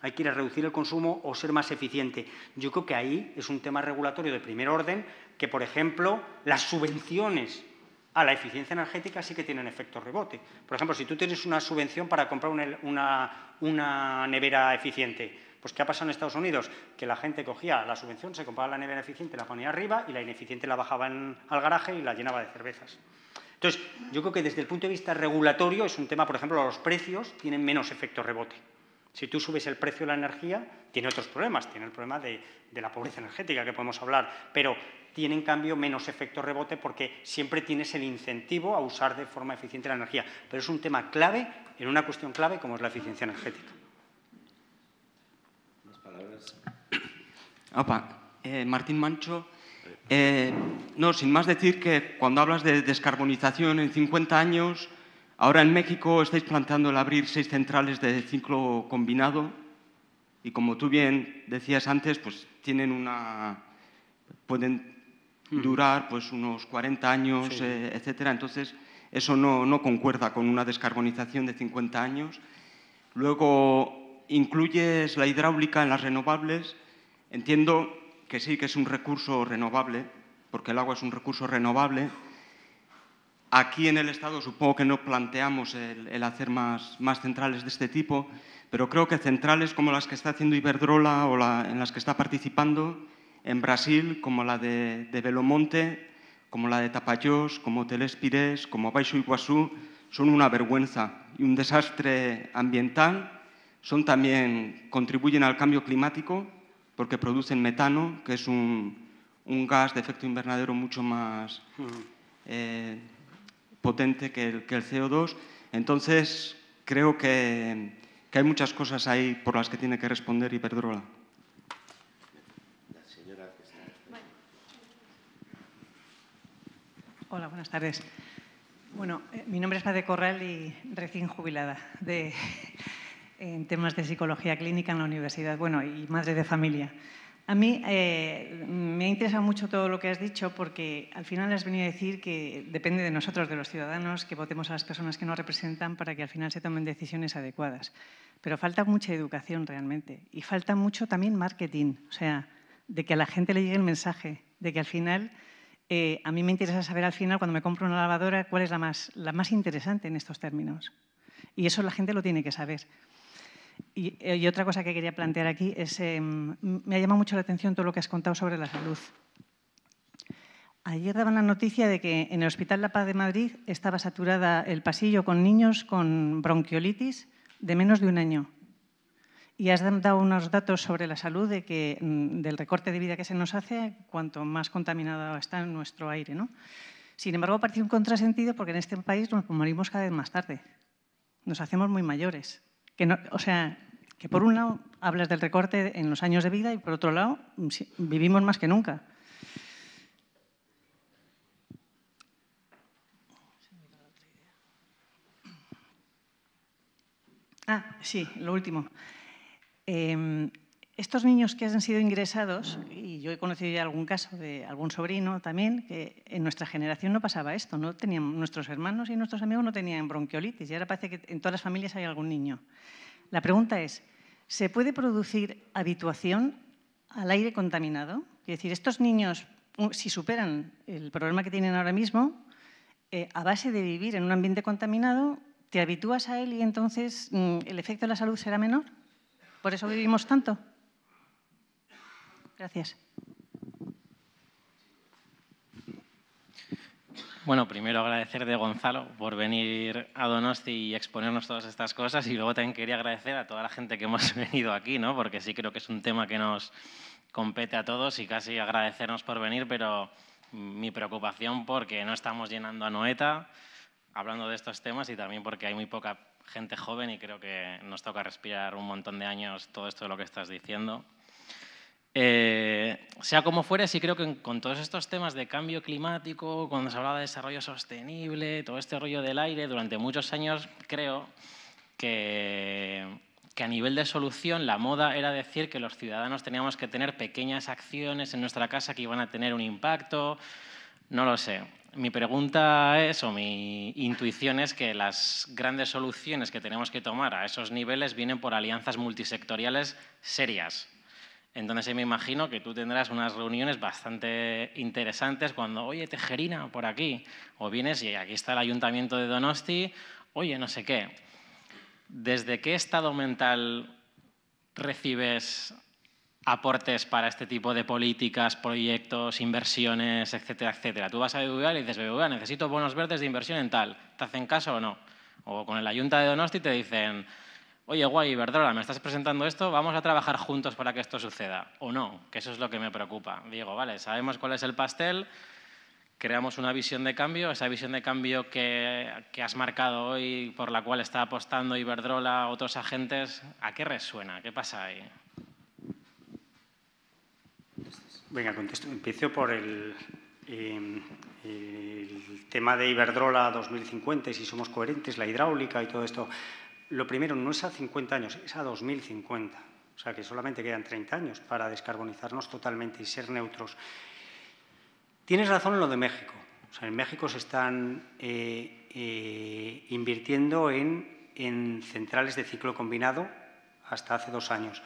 Hay que ir a reducir el consumo o ser más eficiente. Yo creo que ahí es un tema regulatorio de primer orden que, por ejemplo, las subvenciones a ah, la eficiencia energética sí que tienen efecto rebote. Por ejemplo, si tú tienes una subvención para comprar una, nevera eficiente, pues ¿qué ha pasado en Estados Unidos? Que la gente cogía la subvención, se compraba la nevera eficiente, la ponía arriba y la ineficiente la bajaba al garaje y la llenaba de cervezas. Entonces, yo creo que desde el punto de vista regulatorio es un tema, por ejemplo, los precios tienen menos efecto rebote. Si tú subes el precio de la energía, tiene otros problemas, tiene el problema de, de la pobreza energética que podemos hablar, pero tiene en cambio menos efecto rebote porque siempre tienes el incentivo a usar de forma eficiente la energía. Pero es un tema clave en una cuestión clave como es la eficiencia energética. Más palabras. Opa, eh, Martín Mancho. Eh, no, sin más decir que cuando hablas de descarbonización en 50 años, ahora en México estáis planteando el abrir seis centrales de ciclo combinado y como tú bien decías antes, pues tienen una pueden durar pues, unos 40 años, eh, etcétera. Entonces, eso no, concuerda con una descarbonización de 50 años. Luego, incluyes la hidráulica en las renovables. Entiendo que sí que es un recurso renovable, porque el agua es un recurso renovable. Aquí en el Estado supongo que no planteamos el, hacer más, centrales de este tipo, pero creo que centrales como las que está haciendo Iberdrola o en las que está participando, en Brasil, como la de, Belomonte, como la de Tapayós, como Telespires, como Baixo Iguazú, son una vergüenza y un desastre ambiental. Son también, contribuyen al cambio climático porque producen metano, que es un, gas de efecto invernadero mucho más mm. eh, potente que el, CO2. Entonces, creo que, hay muchas cosas ahí por las que tiene que responder Iberdrola. Hola, buenas tardes. Bueno, eh, mi nombre es Pade Corral y recién jubilada de, en temas de psicología clínica en la universidad, bueno, y madre de familia. A mí eh, me interesa mucho todo lo que has dicho porque al final has venido a decir que depende de nosotros, de los ciudadanos, que votemos a las personas que nos representan para que al final se tomen decisiones adecuadas. Pero falta mucha educación realmente y falta mucho también marketing, o sea, de que a la gente le llegue el mensaje, de que al final eh, a mí me interesa saber al final, cuando me compro una lavadora, cuál es la más, interesante en estos términos. Y eso la gente lo tiene que saber. Y, eh, otra cosa que quería plantear aquí es, em, me ha llamado mucho la atención todo lo que has contado sobre la salud. Ayer daban la noticia de que en el Hospital La Paz de Madrid estaba saturada el pasillo con niños con bronquiolitis de menos de un año. Y has dado unos datos sobre la salud de que, mm, del recorte de vida que se nos hace cuanto más contaminado está nuestro aire. ¿no? Sin embargo, parece un contrasentido porque en este país nos morimos cada vez más tarde. Nos hacemos muy mayores. o sea, que por un lado hablas del recorte en los años de vida y por otro lado mm, vivimos más que nunca. Ah, sí, lo último. Em, estos niños que han sido ingresados, y yo he conocido ya algún caso de algún sobrino también, que en nuestra generación no pasaba esto, no tenían, nuestros hermanos y nuestros amigos no tenían bronquiolitis y ahora parece que en todas las familias hay algún niño. La pregunta es, ¿se puede producir habituación al aire contaminado? Es decir, estos niños, si superan el problema que tienen ahora mismo, eh, a base de vivir en un ambiente contaminado, ¿te habitúas a él y entonces mm, el efecto en la salud será menor? ¿Por eso vivimos tanto? Gracias. Bueno, primero agradecer de Gonzalo por venir a Donosti y exponernos todas estas cosas y luego también quería agradecer a toda la gente que hemos venido aquí, ¿no? Porque sí creo que es un tema que nos compete a todos y casi agradecernos por venir, pero mi preocupación porque no estamos llenando a Noeta hablando de estos temas y también porque hay muy poca gente joven y creo que nos toca respirar un montón de años todo esto de lo que estás diciendo. Eh, sea como fuere, sí creo que con todos estos temas de cambio climático, cuando se hablaba de desarrollo sostenible, todo este rollo del aire, durante muchos años creo que, que a nivel de solución la moda era decir que los ciudadanos teníamos que tener pequeñas acciones en nuestra casa que iban a tener un impacto, no lo sé mi pregunta es, o mi intuición es que las grandes soluciones que tenemos que tomar a esos niveles vienen por alianzas multisectoriales serias. Entonces me imagino que tú tendrás unas reuniones bastante interesantes cuando, oye, Tejerina, por aquí, o vienes y aquí está el ayuntamiento de Donosti, oye, no sé qué. ¿Desde qué estado mental recibes aportes para este tipo de políticas, proyectos, inversiones, etcétera, etcétera. Tú vas a BBVA y dices, BBVA, necesito bonos verdes de inversión en tal. ¿Te hacen caso o no? O con el Ayunta de Donosti te dicen, oye, guay, Iberdrola, me estás presentando esto, vamos a trabajar juntos para que esto suceda. O no, que eso es lo que me preocupa. Digo, vale, sabemos cuál es el pastel, creamos una visión de cambio, esa visión de cambio que, que, has marcado hoy, por la cual está apostando Iberdrola, otros agentes, ¿a qué resuena? ¿Qué pasa ahí? Venga, contesto. Empiezo por el, em, tema de Iberdrola 2050 y si somos coherentes, la hidráulica y todo esto. Lo primero, no es a 50 años, es a 2050. O sea, que solamente quedan 30 años para descarbonizarnos totalmente y ser neutros. Tienes razón en lo de México. O sea, en México se están eh, eh, invirtiendo en centrales de ciclo combinado hasta hace dos años.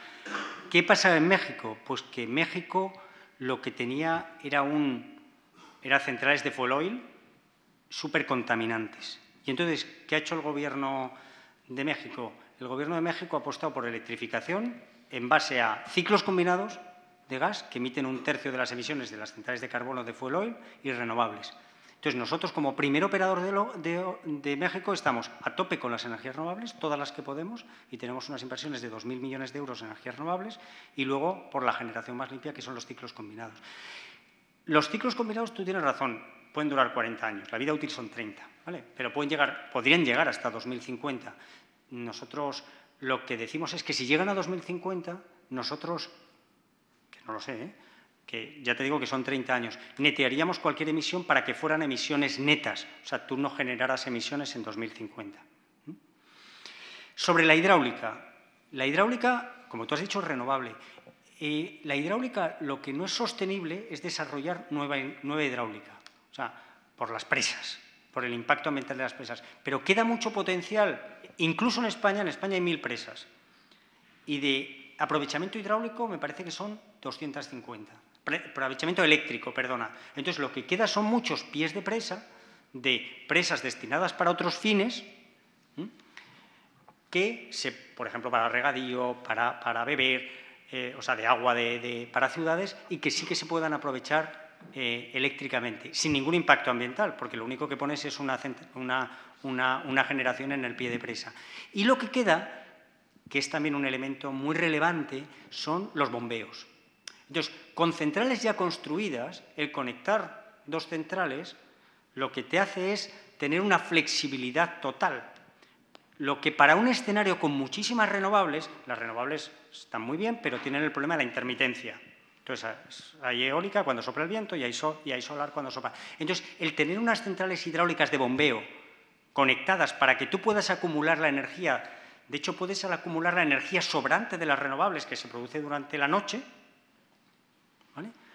¿Qué pasaba en México? Pues que México lo que tenía era, un, era centrales de fuel oil súper contaminantes. Y entonces, ¿qué ha hecho el gobierno de México? El gobierno de México ha apostado por electrificación en base a ciclos combinados de gas que emiten un tercio de las emisiones de las centrales de carbono de fuel oil y renovables. Entonces, nosotros como primer operador de, México estamos a tope con las energías renovables, todas las que podemos, y tenemos unas inversiones de 2.000 millones de euros en energías renovables, y luego por la generación más limpia, que son los ciclos combinados. Los ciclos combinados, tú tienes razón, pueden durar 40 años, la vida útil son 30, ¿vale? pero pueden llegar, podrían llegar hasta 2050. Nosotros lo que decimos es que si llegan a 2050, nosotros, que no lo sé, ¿eh? ya te digo que son 30 años, netearíamos cualquier emisión para que fueran emisiones netas, o sea, tú no generaras emisiones en 2050. Sobre la hidráulica, la hidráulica, como tú has dicho, es renovable. la hidráulica lo que no es sostenible es desarrollar nueva, nueva hidráulica, o sea, por las presas, por el impacto ambiental de las presas. Pero queda mucho potencial, incluso en España, en España hay mil presas. Y de aprovechamiento hidráulico me parece que son 250 aprovechamiento eléctrico, perdona. Entonces, lo que queda son muchos pies de presa, de presas destinadas para otros fines, que, se, por ejemplo, para regadío, para, para beber, eh, o sea, de agua para ciudades, y que sí que se puedan aprovechar eh, eléctricamente, sin ningún impacto ambiental, porque lo único que pones es una, una generación en el pie de presa. Y lo que queda, que es también un elemento muy relevante, son los bombeos entonces, con centrales ya construidas, el conectar dos centrales lo que te hace es tener una flexibilidad total. Lo que para un escenario con muchísimas renovables, las renovables están muy bien, pero tienen el problema de la intermitencia. Entonces, hay eólica cuando sopla el viento y hay, hay solar cuando sopla. Entonces, el tener unas centrales hidráulicas de bombeo conectadas para que tú puedas acumular la energía, de hecho, puedes acumular la energía sobrante de las renovables que se produce durante la noche,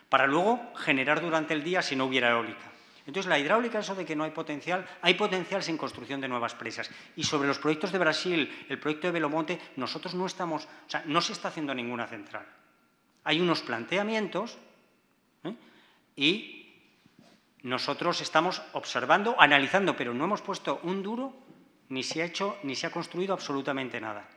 para luego generar durante el día si no hubiera eólica. Entonces, la hidráulica, eso de que no hay potencial, hay potencial sin construcción de nuevas presas. Y sobre los proyectos de Brasil, el proyecto de Belomonte, nosotros no estamos, o sea, no se está haciendo ninguna central. Hay unos planteamientos ¿eh? y nosotros estamos observando, analizando, pero no hemos puesto un duro, ni se ha hecho, ni se ha construido absolutamente nada.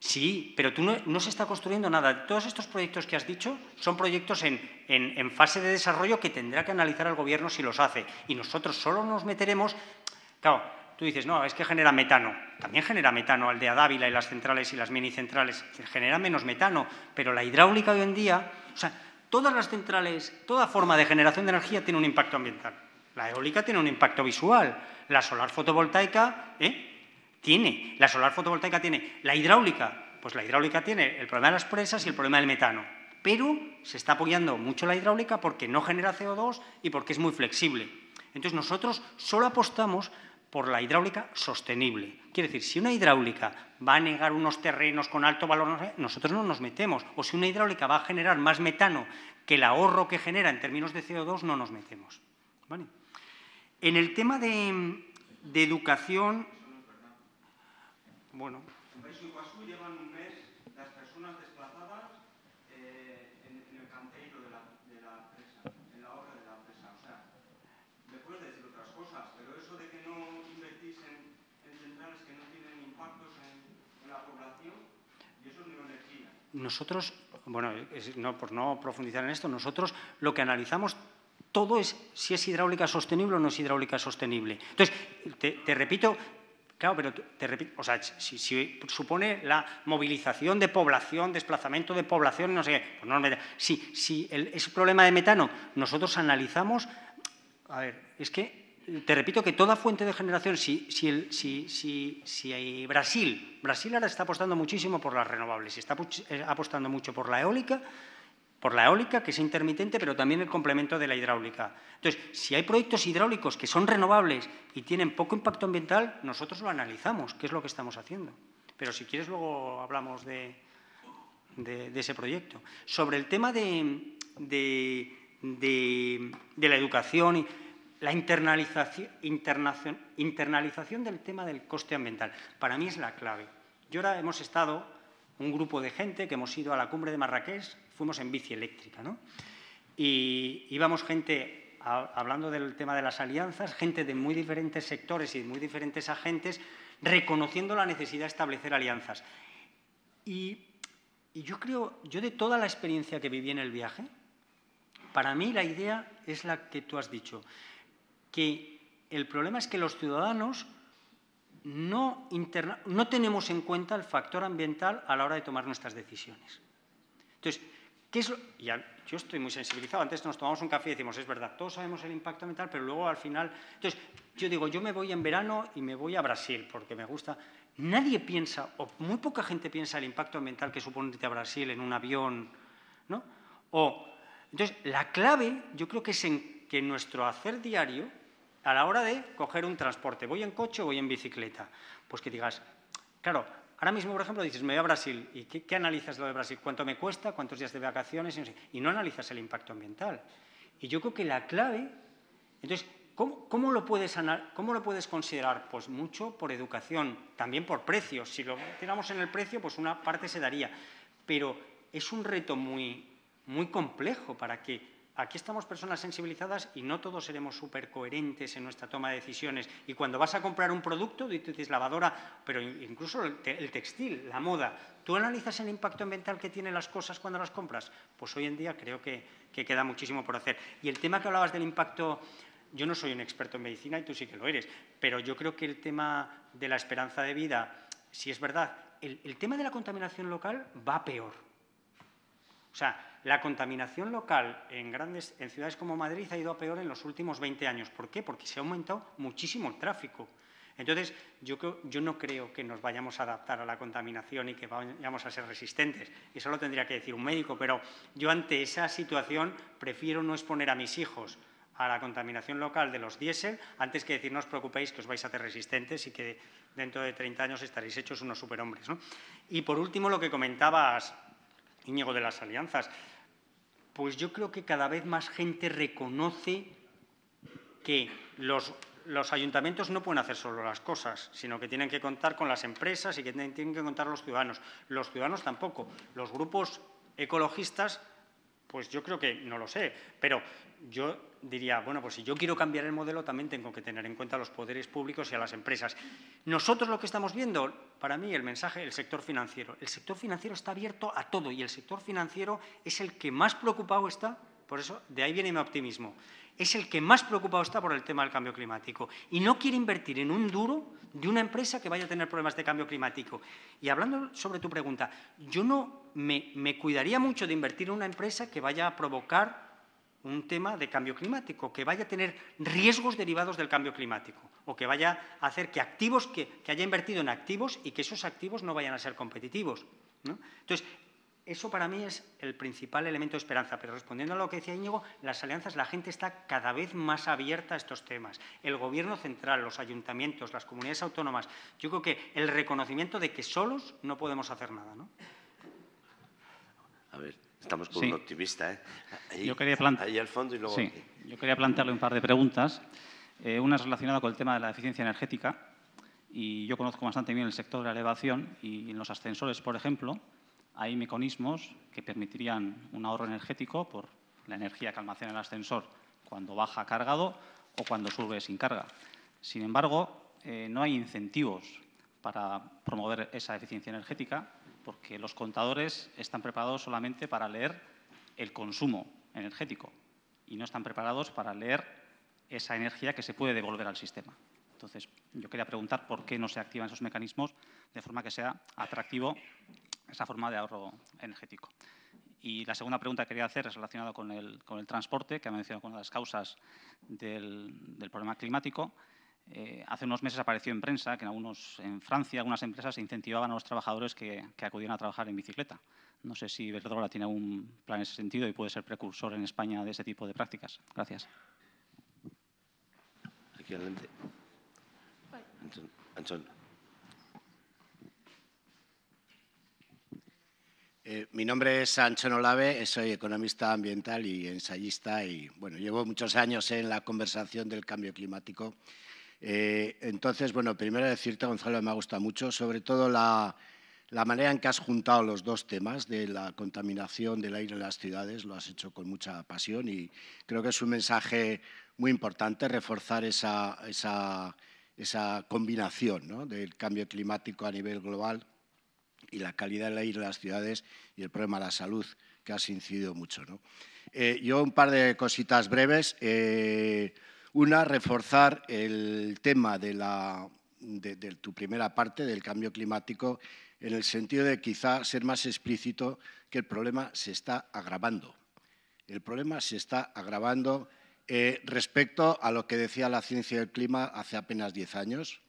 Sí, pero tú no, se está construyendo nada. Todos estos proyectos que has dicho son proyectos en, fase de desarrollo que tendrá que analizar el Gobierno si los hace. Y nosotros solo nos meteremos... Claro, tú dices, no, es que genera metano. También genera metano, Aldea Dávila y las centrales y las mini centrales. Genera menos metano, pero la hidráulica hoy en día... O sea, todas las centrales, toda forma de generación de energía tiene un impacto ambiental. La eólica tiene un impacto visual. La solar fotovoltaica... ¿eh? Tiene. La solar fotovoltaica tiene. La hidráulica. Pues la hidráulica tiene el problema de las presas y el problema del metano. Pero se está apoyando mucho la hidráulica porque no genera CO2 y porque es muy flexible. Entonces nosotros solo apostamos por la hidráulica sostenible. Quiere decir, si una hidráulica va a negar unos terrenos con alto valor, nosotros no nos metemos. O si una hidráulica va a generar más metano que el ahorro que genera en términos de CO2, no nos metemos. En el tema de, de educación bueno. En Iguazú llevan un mes las personas desplazadas eh, en, el canteiro de la, de la presa, en la obra de la presa. O sea, me puedes decir otras cosas, pero eso de que no invertís en, centrales que no tienen impactos en, en la población, y eso es neoenergía. Nosotros, bueno, no, por no profundizar en esto, nosotros lo que analizamos todo es si es hidráulica sostenible o no es hidráulica sostenible. Entonces, te, te repito Claro, pero te repito, o sea, si, supone la movilización de población, desplazamiento de población, no sé qué, pues no Si, si el, es problema de metano, nosotros analizamos. A ver, es que te repito que toda fuente de generación, si, si, si, si hay Brasil, Brasil ahora está apostando muchísimo por las renovables, está eh, apostando mucho por la eólica, por la eólica, que es intermitente, pero también el complemento de la hidráulica. Entonces, si hay proyectos hidráulicos que son renovables y tienen poco impacto ambiental, nosotros lo analizamos, que es lo que estamos haciendo. Pero si quieres, luego hablamos de, ese proyecto. Sobre el tema de, la educación y la internalización, internalización del tema del coste ambiental, para mí es la clave. Y ahora hemos estado, un grupo de gente que hemos ido a la cumbre de Marrakech, fuimos en bici eléctrica, ¿no? Y íbamos gente, hablando del tema de las alianzas, gente de muy diferentes sectores y de muy diferentes agentes, reconociendo la necesidad de establecer alianzas. Y, yo creo, yo de toda la experiencia que viví en el viaje, para mí la idea es la que tú has dicho, que el problema es que los ciudadanos no, no tenemos en cuenta el factor ambiental a la hora de tomar nuestras decisiones. Entonces, es yo estoy muy sensibilizado. Antes nos tomamos un café y decimos, es verdad, todos sabemos el impacto ambiental, pero luego al final... Entonces, yo digo, yo me voy en verano y me voy a Brasil porque me gusta. Nadie piensa, o muy poca gente piensa el impacto ambiental que supone irte a Brasil en un avión, O, entonces, la clave yo creo que es en que nuestro hacer diario, a la hora de coger un transporte, voy en coche o voy en bicicleta, pues que digas, claro, Ahora mismo, por ejemplo, dices, me voy a Brasil. ¿Y qué, analizas lo de Brasil? ¿Cuánto me cuesta? ¿Cuántos días de vacaciones? Y no, analizas el impacto ambiental. Y yo creo que la clave... Entonces, ¿Cómo, lo puedes ¿Cómo lo puedes considerar? Pues mucho por educación, también por precios. Si lo tiramos en el precio, pues una parte se daría. Pero es un reto muy, muy complejo para que aquí estamos personas sensibilizadas y no todos seremos súper coherentes en nuestra toma de decisiones. Y cuando vas a comprar un producto, dices lavadora, pero incluso el, textil, la moda, ¿tú analizas el impacto ambiental que tienen las cosas cuando las compras? Pues hoy en día creo que, queda muchísimo por hacer. Y el tema que hablabas del impacto yo no soy un experto en medicina y tú sí que lo eres, pero yo creo que el tema de la esperanza de vida, si es verdad, el, el tema de la contaminación local va peor. O sea, la contaminación local en, grandes, en ciudades como Madrid ha ido a peor en los últimos 20 años. ¿Por qué? Porque se ha aumentado muchísimo el tráfico. Entonces, yo, yo no creo que nos vayamos a adaptar a la contaminación y que vayamos a ser resistentes. Eso lo tendría que decir un médico, pero yo ante esa situación prefiero no exponer a mis hijos a la contaminación local de los diésel antes que decir no os preocupéis que os vais a hacer resistentes y que dentro de 30 años estaréis hechos unos superhombres. Y por último, lo que comentabas Íñigo de las alianzas, pues yo creo que cada vez más gente reconoce que los, los, ayuntamientos no pueden hacer solo las cosas, sino que tienen que contar con las empresas y que tienen que contar los ciudadanos. Los ciudadanos tampoco. Los grupos ecologistas, pues yo creo que, no lo sé, pero yo diría, bueno, pues si yo quiero cambiar el modelo, también tengo que tener en cuenta los poderes públicos y a las empresas. Nosotros lo que estamos viendo, para mí, el mensaje, el sector financiero. El sector financiero está abierto a todo y el sector financiero es el que más preocupado está, por eso de ahí viene mi optimismo, es el que más preocupado está por el tema del cambio climático y no quiere invertir en un duro de una empresa que vaya a tener problemas de cambio climático. Y hablando sobre tu pregunta, yo no me, me cuidaría mucho de invertir en una empresa que vaya a provocar un tema de cambio climático, que vaya a tener riesgos derivados del cambio climático o que vaya a hacer que activos, que, haya invertido en activos y que esos activos no vayan a ser competitivos. Entonces, eso para mí es el principal elemento de esperanza. Pero respondiendo a lo que decía Íñigo, las alianzas, la gente está cada vez más abierta a estos temas. El gobierno central, los ayuntamientos, las comunidades autónomas. Yo creo que el reconocimiento de que solos no podemos hacer nada. ¿no? A ver, Estamos con un optimista, ¿eh? yo quería al fondo y Yo quería plantearle un par de preguntas. Eh, una es relacionada con el tema de la eficiencia energética. Y yo conozco bastante bien el sector de la elevación y en los ascensores, por ejemplo, hay mecanismos que permitirían un ahorro energético por la energía que almacena el ascensor cuando baja cargado o cuando sube sin carga. Sin embargo, eh, no hay incentivos para promover esa eficiencia energética porque los contadores están preparados solamente para leer el consumo energético y no están preparados para leer esa energía que se puede devolver al sistema. Entonces, yo quería preguntar por qué no se activan esos mecanismos de forma que sea atractivo esa forma de ahorro energético. Y la segunda pregunta que quería hacer es relacionada con el, transporte, que ha mencionado como una de las causas del, del problema climático. Eh, hace unos meses apareció en prensa que en, algunos, en Francia algunas empresas incentivaban a los trabajadores que, que acudían a trabajar en bicicleta. No sé si ahora tiene algún plan en ese sentido y puede ser precursor en España de ese tipo de prácticas. Gracias. Aquí adelante. Eh, mi nombre es Ancho Olave, soy economista ambiental y ensayista y bueno, llevo muchos años en la conversación del cambio climático eh, entonces, bueno, primero decirte, Gonzalo, me ha gustado mucho, sobre todo la, la manera en que has juntado los dos temas de la contaminación del aire en las ciudades, lo has hecho con mucha pasión y creo que es un mensaje muy importante reforzar esa, esa, esa combinación ¿no? del cambio climático a nivel global y la calidad del aire en las ciudades y el problema de la salud, que has incidido mucho. ¿no? Eh, yo un par de cositas breves. Eh, una, reforzar el tema de, la, de, tu primera parte, del cambio climático, en el sentido de quizá ser más explícito que el problema se está agravando. El problema se está agravando eh, respecto a lo que decía la ciencia del clima hace apenas 10 años.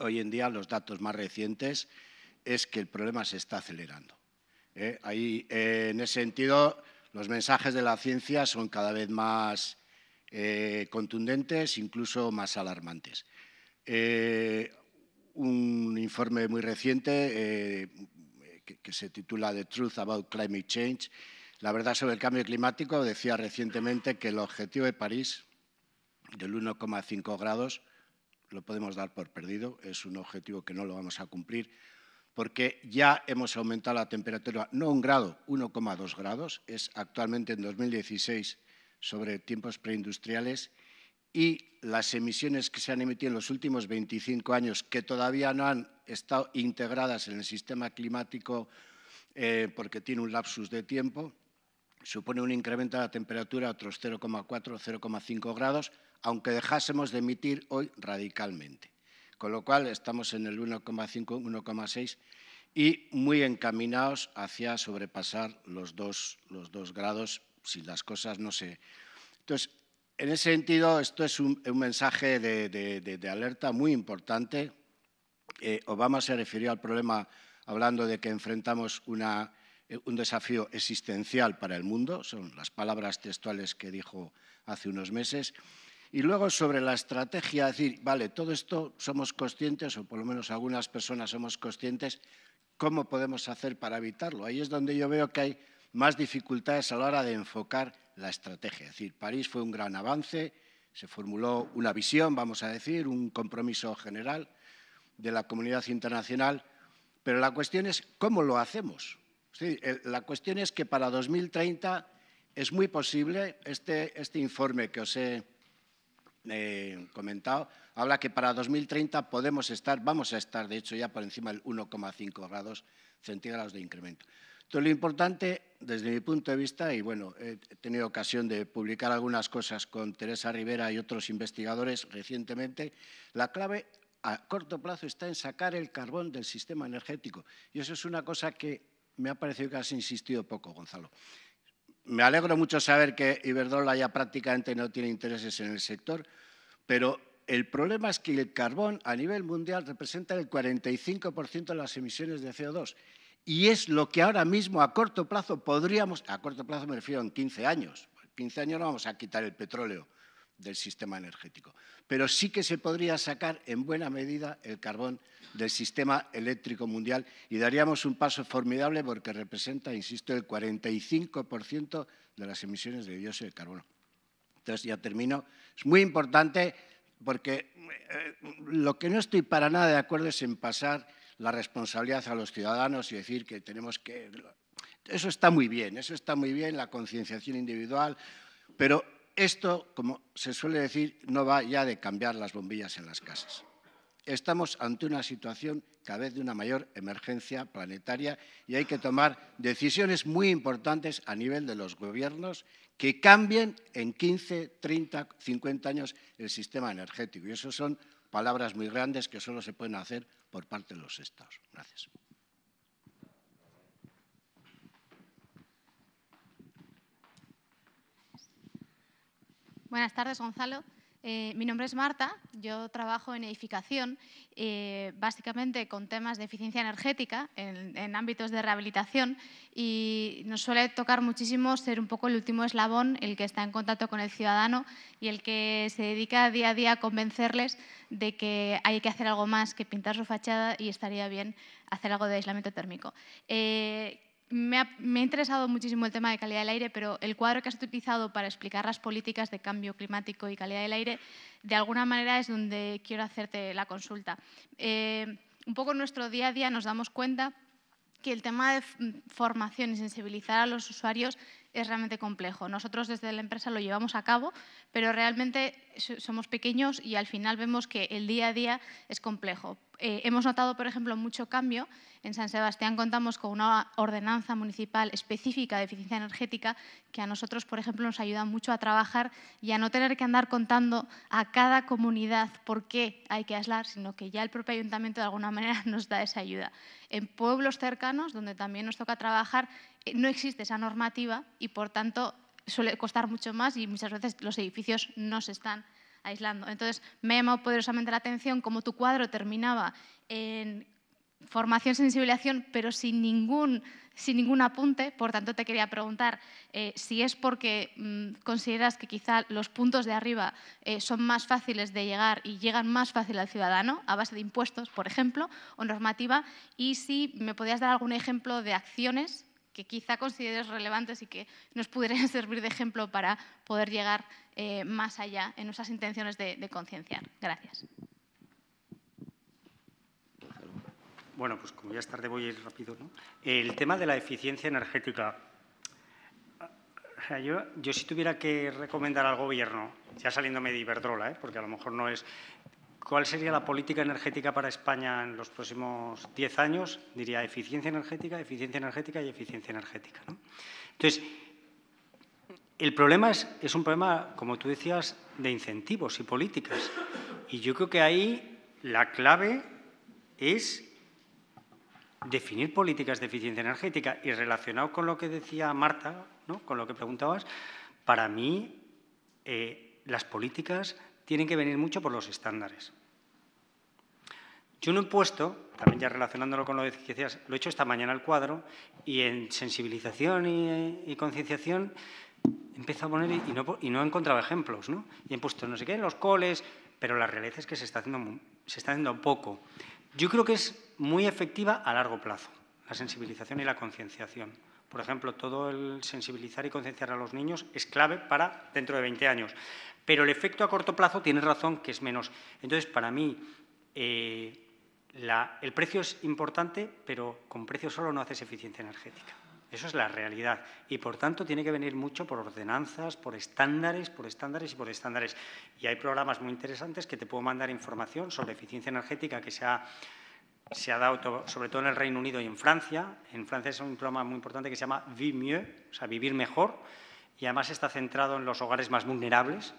Hoy en día los datos más recientes es que el problema se está acelerando. Eh. ahí, eh, en ese sentido, los mensajes de la ciencia son cada vez más eh, contundentes, incluso más alarmantes. Eh, un informe muy reciente eh, que, que, se titula The Truth About Climate Change, la verdad sobre el cambio climático, decía recientemente que el objetivo de París del 1,5 grados lo podemos dar por perdido, es un objetivo que no lo vamos a cumplir porque ya hemos aumentado la temperatura no un grado, 1,2 grados, es actualmente en 2016 sobre tiempos preindustriales y las emisiones que se han emitido en los últimos 25 años, que todavía no han estado integradas en el sistema climático eh, porque tiene un lapsus de tiempo, supone un incremento de la temperatura a otros 0,4 o 0,5 grados, aunque dejásemos de emitir hoy radicalmente. Con lo cual estamos en el 1,5, 1,6 y muy encaminados hacia sobrepasar los 2, los grados si las cosas no se... Entonces, en ese sentido, esto es un, mensaje de, de, alerta muy importante. Eh, Obama se refirió al problema hablando de que enfrentamos una, eh, un desafío existencial para el mundo, son las palabras textuales que dijo hace unos meses. Y luego sobre la estrategia, decir, vale, todo esto somos conscientes, o por lo menos algunas personas somos conscientes, ¿cómo podemos hacer para evitarlo? Ahí es donde yo veo que hay más dificultades a la hora de enfocar la estrategia. Es decir, París fue un gran avance, se formuló una visión, vamos a decir, un compromiso general de la comunidad internacional, pero la cuestión es cómo lo hacemos. la cuestión es que para 2030 es muy posible, este, este informe que os he eh, comentado, habla que para 2030 podemos estar, vamos a estar de hecho ya por encima del 1,5 grados centígrados de incremento. Entonces, lo importante, desde mi punto de vista, y bueno, he tenido ocasión de publicar algunas cosas con Teresa Rivera y otros investigadores recientemente, la clave a corto plazo está en sacar el carbón del sistema energético. Y eso es una cosa que me ha parecido que has insistido poco, Gonzalo. Me alegro mucho saber que Iberdrola ya prácticamente no tiene intereses en el sector, pero el problema es que el carbón a nivel mundial representa el 45% de las emisiones de CO2 y es lo que ahora mismo a corto plazo podríamos, a corto plazo me refiero en 15 años, 15 años no vamos a quitar el petróleo del sistema energético, pero sí que se podría sacar en buena medida el carbón del sistema eléctrico mundial y daríamos un paso formidable porque representa, insisto, el 45% de las emisiones de dióxido de carbono. Entonces, ya termino. Es muy importante porque eh, lo que no estoy para nada de acuerdo es en pasar la responsabilidad a los ciudadanos y decir que tenemos que... Eso está muy bien, eso está muy bien, la concienciación individual, pero esto, como se suele decir, no va ya de cambiar las bombillas en las casas. Estamos ante una situación cada vez de una mayor emergencia planetaria y hay que tomar decisiones muy importantes a nivel de los gobiernos que cambien en 15, 30, 50 años el sistema energético. Y eso son palabras muy grandes que solo se pueden hacer por parte de los Estados. Gracias. Buenas tardes, Gonzalo. Eh, mi nombre es Marta, yo trabajo en edificación, eh, básicamente con temas de eficiencia energética en, ámbitos de rehabilitación y nos suele tocar muchísimo ser un poco el último eslabón, el que está en contacto con el ciudadano y el que se dedica día a día a convencerles de que hay que hacer algo más que pintar su fachada y estaría bien hacer algo de aislamiento térmico. Eh, me ha, interesado muchísimo el tema de calidad del aire, pero el cuadro que has utilizado para explicar las políticas de cambio climático y calidad del aire, de alguna manera es donde quiero hacerte la consulta. Eh, un poco en nuestro día a día nos damos cuenta que el tema de formación y sensibilizar a los usuarios es realmente complejo. Nosotros desde la empresa lo llevamos a cabo, pero realmente somos pequeños y al final vemos que el día a día es complejo. Eh, hemos notado, por ejemplo, mucho cambio. En San Sebastián contamos con una ordenanza municipal específica de eficiencia energética que a nosotros, por ejemplo, nos ayuda mucho a trabajar y a no tener que andar contando a cada comunidad por qué hay que aislar, sino que ya el propio ayuntamiento de alguna manera nos da esa ayuda. En pueblos cercanos, donde también nos toca trabajar, no existe esa normativa y por tanto suele costar mucho más y muchas veces los edificios no se están aislando. Entonces me ha llamado poderosamente la atención cómo tu cuadro terminaba en formación, sensibilización, pero sin ningún, sin ningún apunte. Por tanto, te quería preguntar eh, si es porque mm, consideras que quizá los puntos de arriba eh, son más fáciles de llegar y llegan más fácil al ciudadano, a base de impuestos, por ejemplo, o normativa, y si me podías dar algún ejemplo de acciones que quizá consideres relevantes y que nos pudieran servir de ejemplo para poder llegar eh, más allá en nuestras intenciones de, concienciar. Gracias. Bueno, pues como ya es tarde voy a ir rápido. El tema de la eficiencia energética. Ah, yo, yo si tuviera que recomendar al gobierno, ya saliéndome de Iberdrola, ¿eh? porque a lo mejor no es ¿Cuál sería la política energética para España en los próximos 10 años? Diría eficiencia energética, eficiencia energética y eficiencia energética. Entonces, el problema es, un problema, como tú decías, de incentivos y políticas. Y yo creo que ahí la clave es definir políticas de eficiencia energética. Y relacionado con lo que decía Marta, con lo que preguntabas, para mí eh, las políticas tienen que venir mucho por los estándares. Yo no he puesto, también ya relacionándolo con lo que decías, lo he hecho esta mañana al cuadro, y en sensibilización y, concienciación empezado a poner, y no, y he encontrado ejemplos, ¿no? Y he puesto no sé qué en los coles, pero la realidad es que se está haciendo, se está haciendo poco. Yo creo que es muy efectiva a largo plazo la sensibilización y la concienciación. Por ejemplo, todo el sensibilizar y concienciar a los niños es clave para dentro de 20 años. Pero el efecto a corto plazo tiene razón que es menos. Entonces, para mí, eh, el precio es importante, pero con precio solo no haces eficiencia energética. Eso es la realidad. Y por tanto tiene que venir mucho por ordenanzas, por estándares, por estándares y por estándares. Y hay programas muy interesantes que te puedo mandar información sobre eficiencia energética que se ha se ha dado sobre todo en el Reino Unido y en Francia. En Francia es un programa muy importante que se llama mieux, o sea, vivir mejor, y además está centrado en los hogares más vulnerables,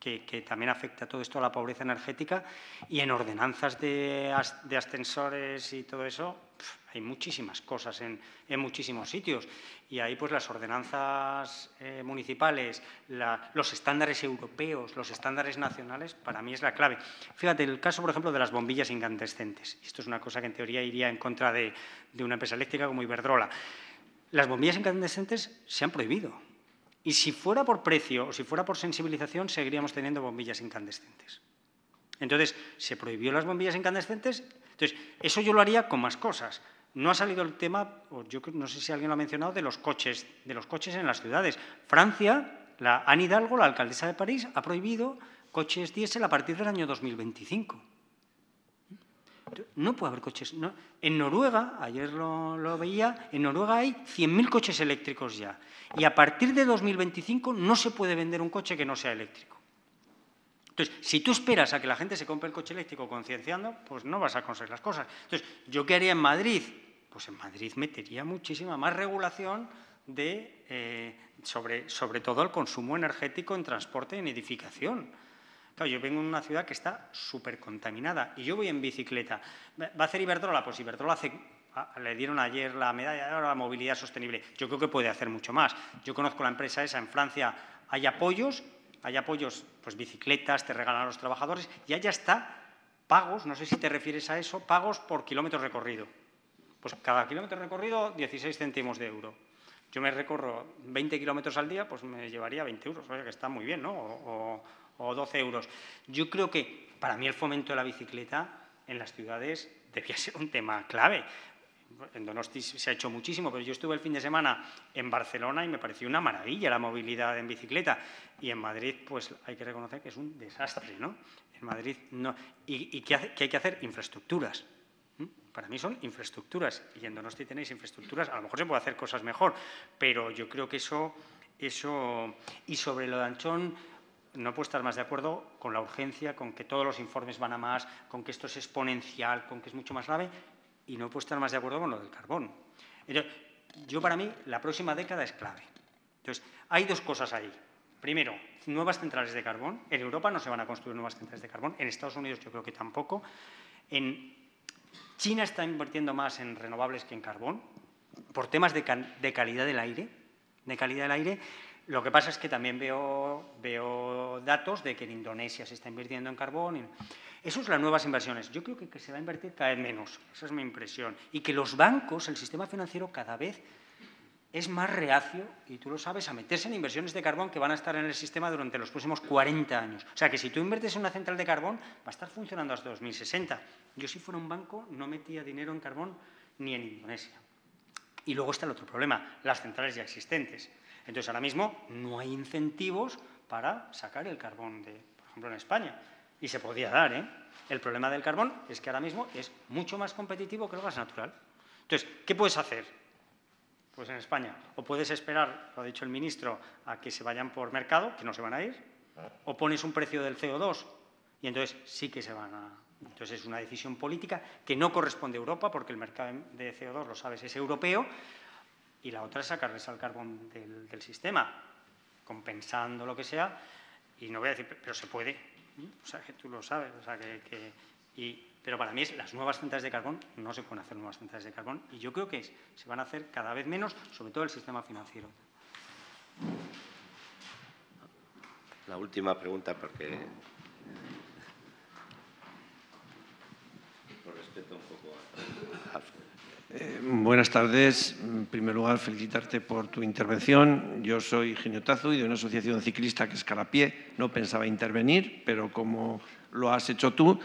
que, también afecta todo esto a la pobreza energética, y en ordenanzas de, ascensores y todo eso, hay muchísimas cosas en, muchísimos sitios. Y ahí pues las ordenanzas eh, municipales, los estándares europeos, los estándares nacionales, para mí es la clave. Fíjate, el caso, por ejemplo, de las bombillas incandescentes. Esto es una cosa que en teoría iría en contra de, de una empresa eléctrica como Iberdrola. Las bombillas incandescentes se han prohibido y si fuera por precio o si fuera por sensibilización, seguiríamos teniendo bombillas incandescentes. Entonces, se prohibió las bombillas incandescentes. Entonces, eso yo lo haría con más cosas. No ha salido el tema, o yo no sé si alguien lo ha mencionado, de los coches, de los coches en las ciudades. Francia, la Anne Hidalgo, la alcaldesa de París, ha prohibido coches diésel a partir del año 2025. No puede haber coches. En Noruega, ayer lo, veía, en Noruega hay 100.000 coches eléctricos ya. Y a partir de 2025 no se puede vender un coche que no sea eléctrico. Entonces, si tú esperas a que la gente se compre el coche eléctrico concienciando, pues no vas a conseguir las cosas. Entonces, ¿yo qué haría en Madrid? Pues en Madrid metería muchísima más regulación de, eh, sobre, sobre todo el consumo energético en transporte y en edificación yo vengo en una ciudad que está súper contaminada y yo voy en bicicleta. ¿Va a hacer Iberdrola? Pues Iberdrola ah, le dieron ayer la medalla de la movilidad sostenible. Yo creo que puede hacer mucho más. Yo conozco la empresa esa en Francia, hay apoyos, hay apoyos, pues bicicletas, te regalan a los trabajadores y allá está pagos, no sé si te refieres a eso, pagos por kilómetro recorrido. Pues cada kilómetro recorrido 16 céntimos de euro. Yo me recorro 20 kilómetros al día, pues me llevaría 20 euros, O sea, que está muy bien, ¿no? o 12 euros. Yo creo que para mí el fomento de la bicicleta en las ciudades debía ser un tema clave. En Donosti se ha hecho muchísimo, pero yo estuve el fin de semana en Barcelona y me pareció una maravilla la movilidad en bicicleta. Y en Madrid, pues hay que reconocer que es un desastre, ¿no? En Madrid no. ¿Y, qué, hay que hacer? Infraestructuras. ¿Mm? Para mí son infraestructuras. Y en Donosti tenéis infraestructuras. A lo mejor se puede hacer cosas mejor, pero yo creo que eso. eso... Y sobre lo de Anchón, no puedo estar más de acuerdo con la urgencia, con que todos los informes van a más, con que esto es exponencial, con que es mucho más grave, y no puedo estar más de acuerdo con lo del carbón. yo para mí la próxima década es clave. Entonces, hay dos cosas ahí. Primero, nuevas centrales de carbón. En Europa no se van a construir nuevas centrales de carbón, en Estados Unidos yo creo que tampoco. En China está invirtiendo más en renovables que en carbón, por temas de, calidad del aire, de calidad del aire lo que pasa es que también veo, datos de que en Indonesia se está invirtiendo en carbón. Y... Eso es las nuevas inversiones. Yo creo que, que se va a invertir cada vez menos. Esa es mi impresión. Y que los bancos, el sistema financiero, cada vez es más reacio, y tú lo sabes, a meterse en inversiones de carbón que van a estar en el sistema durante los próximos 40 años. O sea, que si tú inviertes en una central de carbón, va a estar funcionando hasta 2060. Yo si fuera un banco no metía dinero en carbón ni en Indonesia. Y luego está el otro problema, las centrales ya existentes. Entonces, ahora mismo no hay incentivos para sacar el carbón, de, por ejemplo, en España. Y se podía dar, ¿eh? El problema del carbón es que ahora mismo es mucho más competitivo que el gas natural. Entonces, ¿qué puedes hacer? Pues en España, o puedes esperar, lo ha dicho el ministro, a que se vayan por mercado, que no se van a ir, o pones un precio del CO2 y entonces sí que se van a... Entonces es una decisión política que no corresponde a Europa porque el mercado de CO2, lo sabes, es europeo y la otra es sacarles al carbón del, sistema, compensando lo que sea, y no voy a decir, pero se puede, ¿eh? o sea, que tú lo sabes, pero para mí es, las nuevas centrales de carbón, no se pueden hacer nuevas centrales de carbón, y yo creo que es, se van a hacer cada vez menos, sobre todo el sistema financiero. La última pregunta, porque por respeto un poco a... Eh, buenas tardes. En primer lugar, felicitarte por tu intervención. Yo soy Tazu y de una asociación ciclista que es Carapié. No pensaba intervenir, pero como lo has hecho tú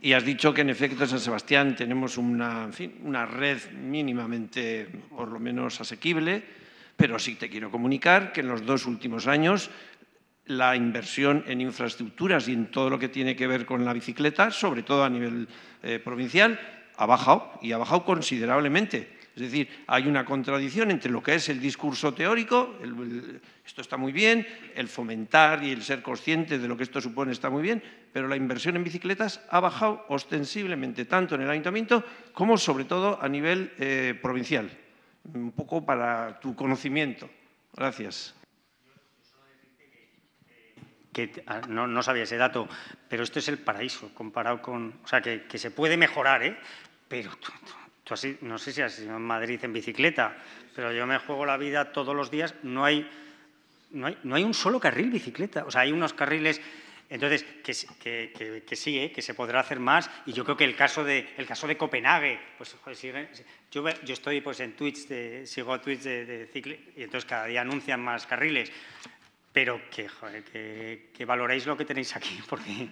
y has dicho que en efecto en San Sebastián tenemos una, red mínimamente, por lo menos, asequible, pero sí te quiero comunicar que en los dos últimos años la inversión en infraestructuras y en todo lo que tiene que ver con la bicicleta, sobre todo a nivel eh, provincial, ha bajado y ha bajado considerablemente. Es decir, hay una contradicción entre lo que es el discurso teórico, esto está muy bien, el fomentar y el ser consciente de lo que esto supone está muy bien, pero la inversión en bicicletas ha bajado ostensiblemente tanto en el ayuntamiento como sobre todo a nivel eh, provincial. Un poco para tu conocimiento. Gracias que ah, no, sabía ese dato, pero esto es el paraíso comparado con, o sea, que, que se puede mejorar, ¿eh? Pero tú, así, no sé si has sido en Madrid en bicicleta, pero yo me juego la vida todos los días. No hay, no hay, un solo carril bicicleta. O sea, hay unos carriles entonces, que, que, que, sí, ¿eh? que se podrá hacer más. Y yo creo que el caso de, el caso de Copenhague, pues yo, yo, estoy pues, en Twitch, de, sigo a Twitch de, de, y entonces cada día anuncian más carriles pero que, joder, que, valoréis lo que tenéis aquí, porque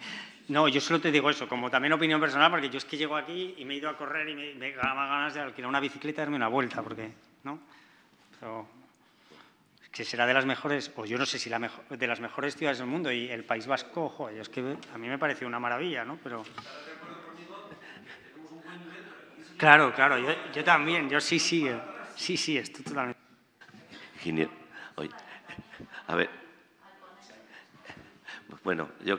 no, yo solo te digo eso, como también opinión personal, porque yo es que llego aquí y me he ido a correr y me, me daba ganas de alquilar una bicicleta y darme una vuelta, porque, ¿no? que será de las mejores, o yo no sé si la mejor, de las mejores ciudades del mundo, y el País Vasco, joder, es que a mí me parece una maravilla, ¿no? Pero... Claro, claro, yo, también, yo sí, sí, eh, sí, sí, esto totalmente. Genial. a ver, bueno, yo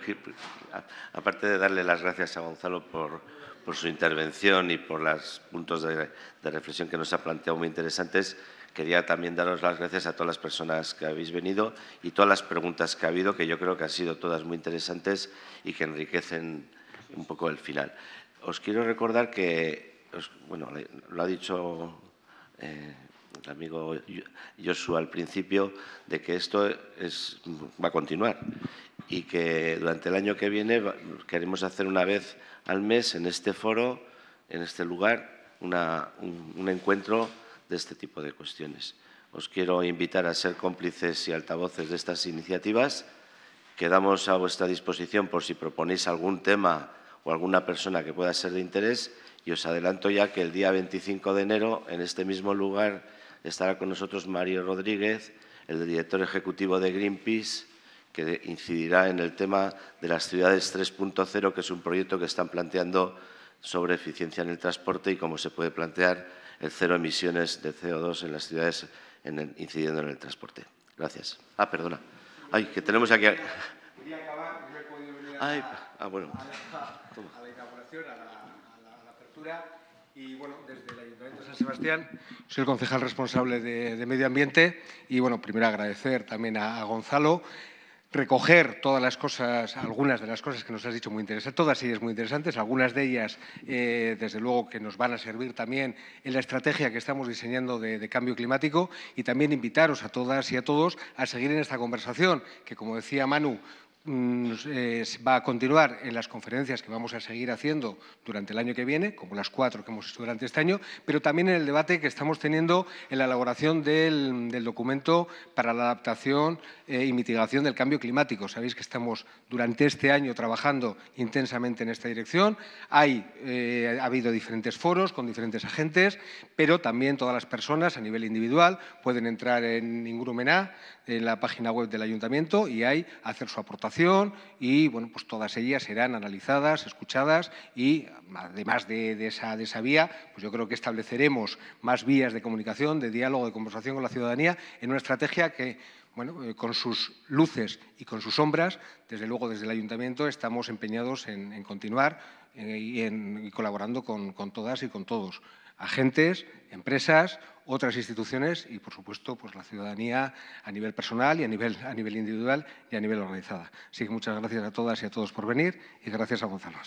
aparte de darle las gracias a Gonzalo por, su intervención y por los puntos de, reflexión que nos ha planteado muy interesantes, quería también daros las gracias a todas las personas que habéis venido y todas las preguntas que ha habido, que yo creo que han sido todas muy interesantes y que enriquecen un poco el final. Os quiero recordar que, bueno, lo ha dicho eh, el amigo Joshua al principio, de que esto va a continuar y que durante el año que viene queremos hacer una vez al mes en este foro, en este lugar, un encuentro de este tipo de cuestiones. Os quiero invitar a ser cómplices y altavoces de estas iniciativas. Quedamos a vuestra disposición por si proponéis algún tema o alguna persona que pueda ser de interés y os adelanto ya que el día 25 de enero, en este mismo lugar, Estará con nosotros Mario Rodríguez, el director ejecutivo de Greenpeace, que incidirá en el tema de las ciudades 3.0, que es un proyecto que están planteando sobre eficiencia en el transporte y cómo se puede plantear el cero emisiones de CO2 en las ciudades incidiendo en el transporte. Gracias. Ah, perdona. Ay, que tenemos aquí... ah, bueno. a la inauguración, a la apertura. Y bueno, desde el Ayuntamiento de San Sebastián, soy el concejal responsable de, Medio Ambiente y bueno, primero agradecer también a, Gonzalo, recoger todas las cosas, algunas de las cosas que nos has dicho muy interesantes, todas ellas muy interesantes, algunas de ellas eh, desde luego que nos van a servir también en la estrategia que estamos diseñando de cambio climático y también invitaros a todas y a todos a seguir en esta conversación, que como decía Manu, Mm, eh, va a continuar en las conferencias que vamos a seguir haciendo durante el año que viene, como las cuatro que hemos hecho durante este año, pero también en el debate que estamos teniendo en la elaboración del, documento para la adaptación eh, y mitigación del cambio climático. Sabéis que estamos durante este año trabajando intensamente en esta dirección. Hay, eh, ha habido diferentes foros con diferentes agentes, pero también todas las personas a nivel individual pueden entrar en Ingrumená, en la página web del ayuntamiento, y ahí hacer su aportación y bueno, pues todas ellas serán analizadas, escuchadas y además de, esa, vía, pues yo creo que estableceremos más vías de comunicación, de diálogo, de conversación con la ciudadanía en una estrategia que bueno, eh, con sus luces y con sus sombras, desde luego desde el ayuntamiento estamos empeñados en, continuar eh, y colaborando con todas y con todos agentes, empresas, otras instituciones y, por supuesto, pues, la ciudadanía a nivel personal y a nivel, a nivel individual y a nivel organizada. Así que muchas gracias a todas y a todos por venir y gracias a Gonzalo.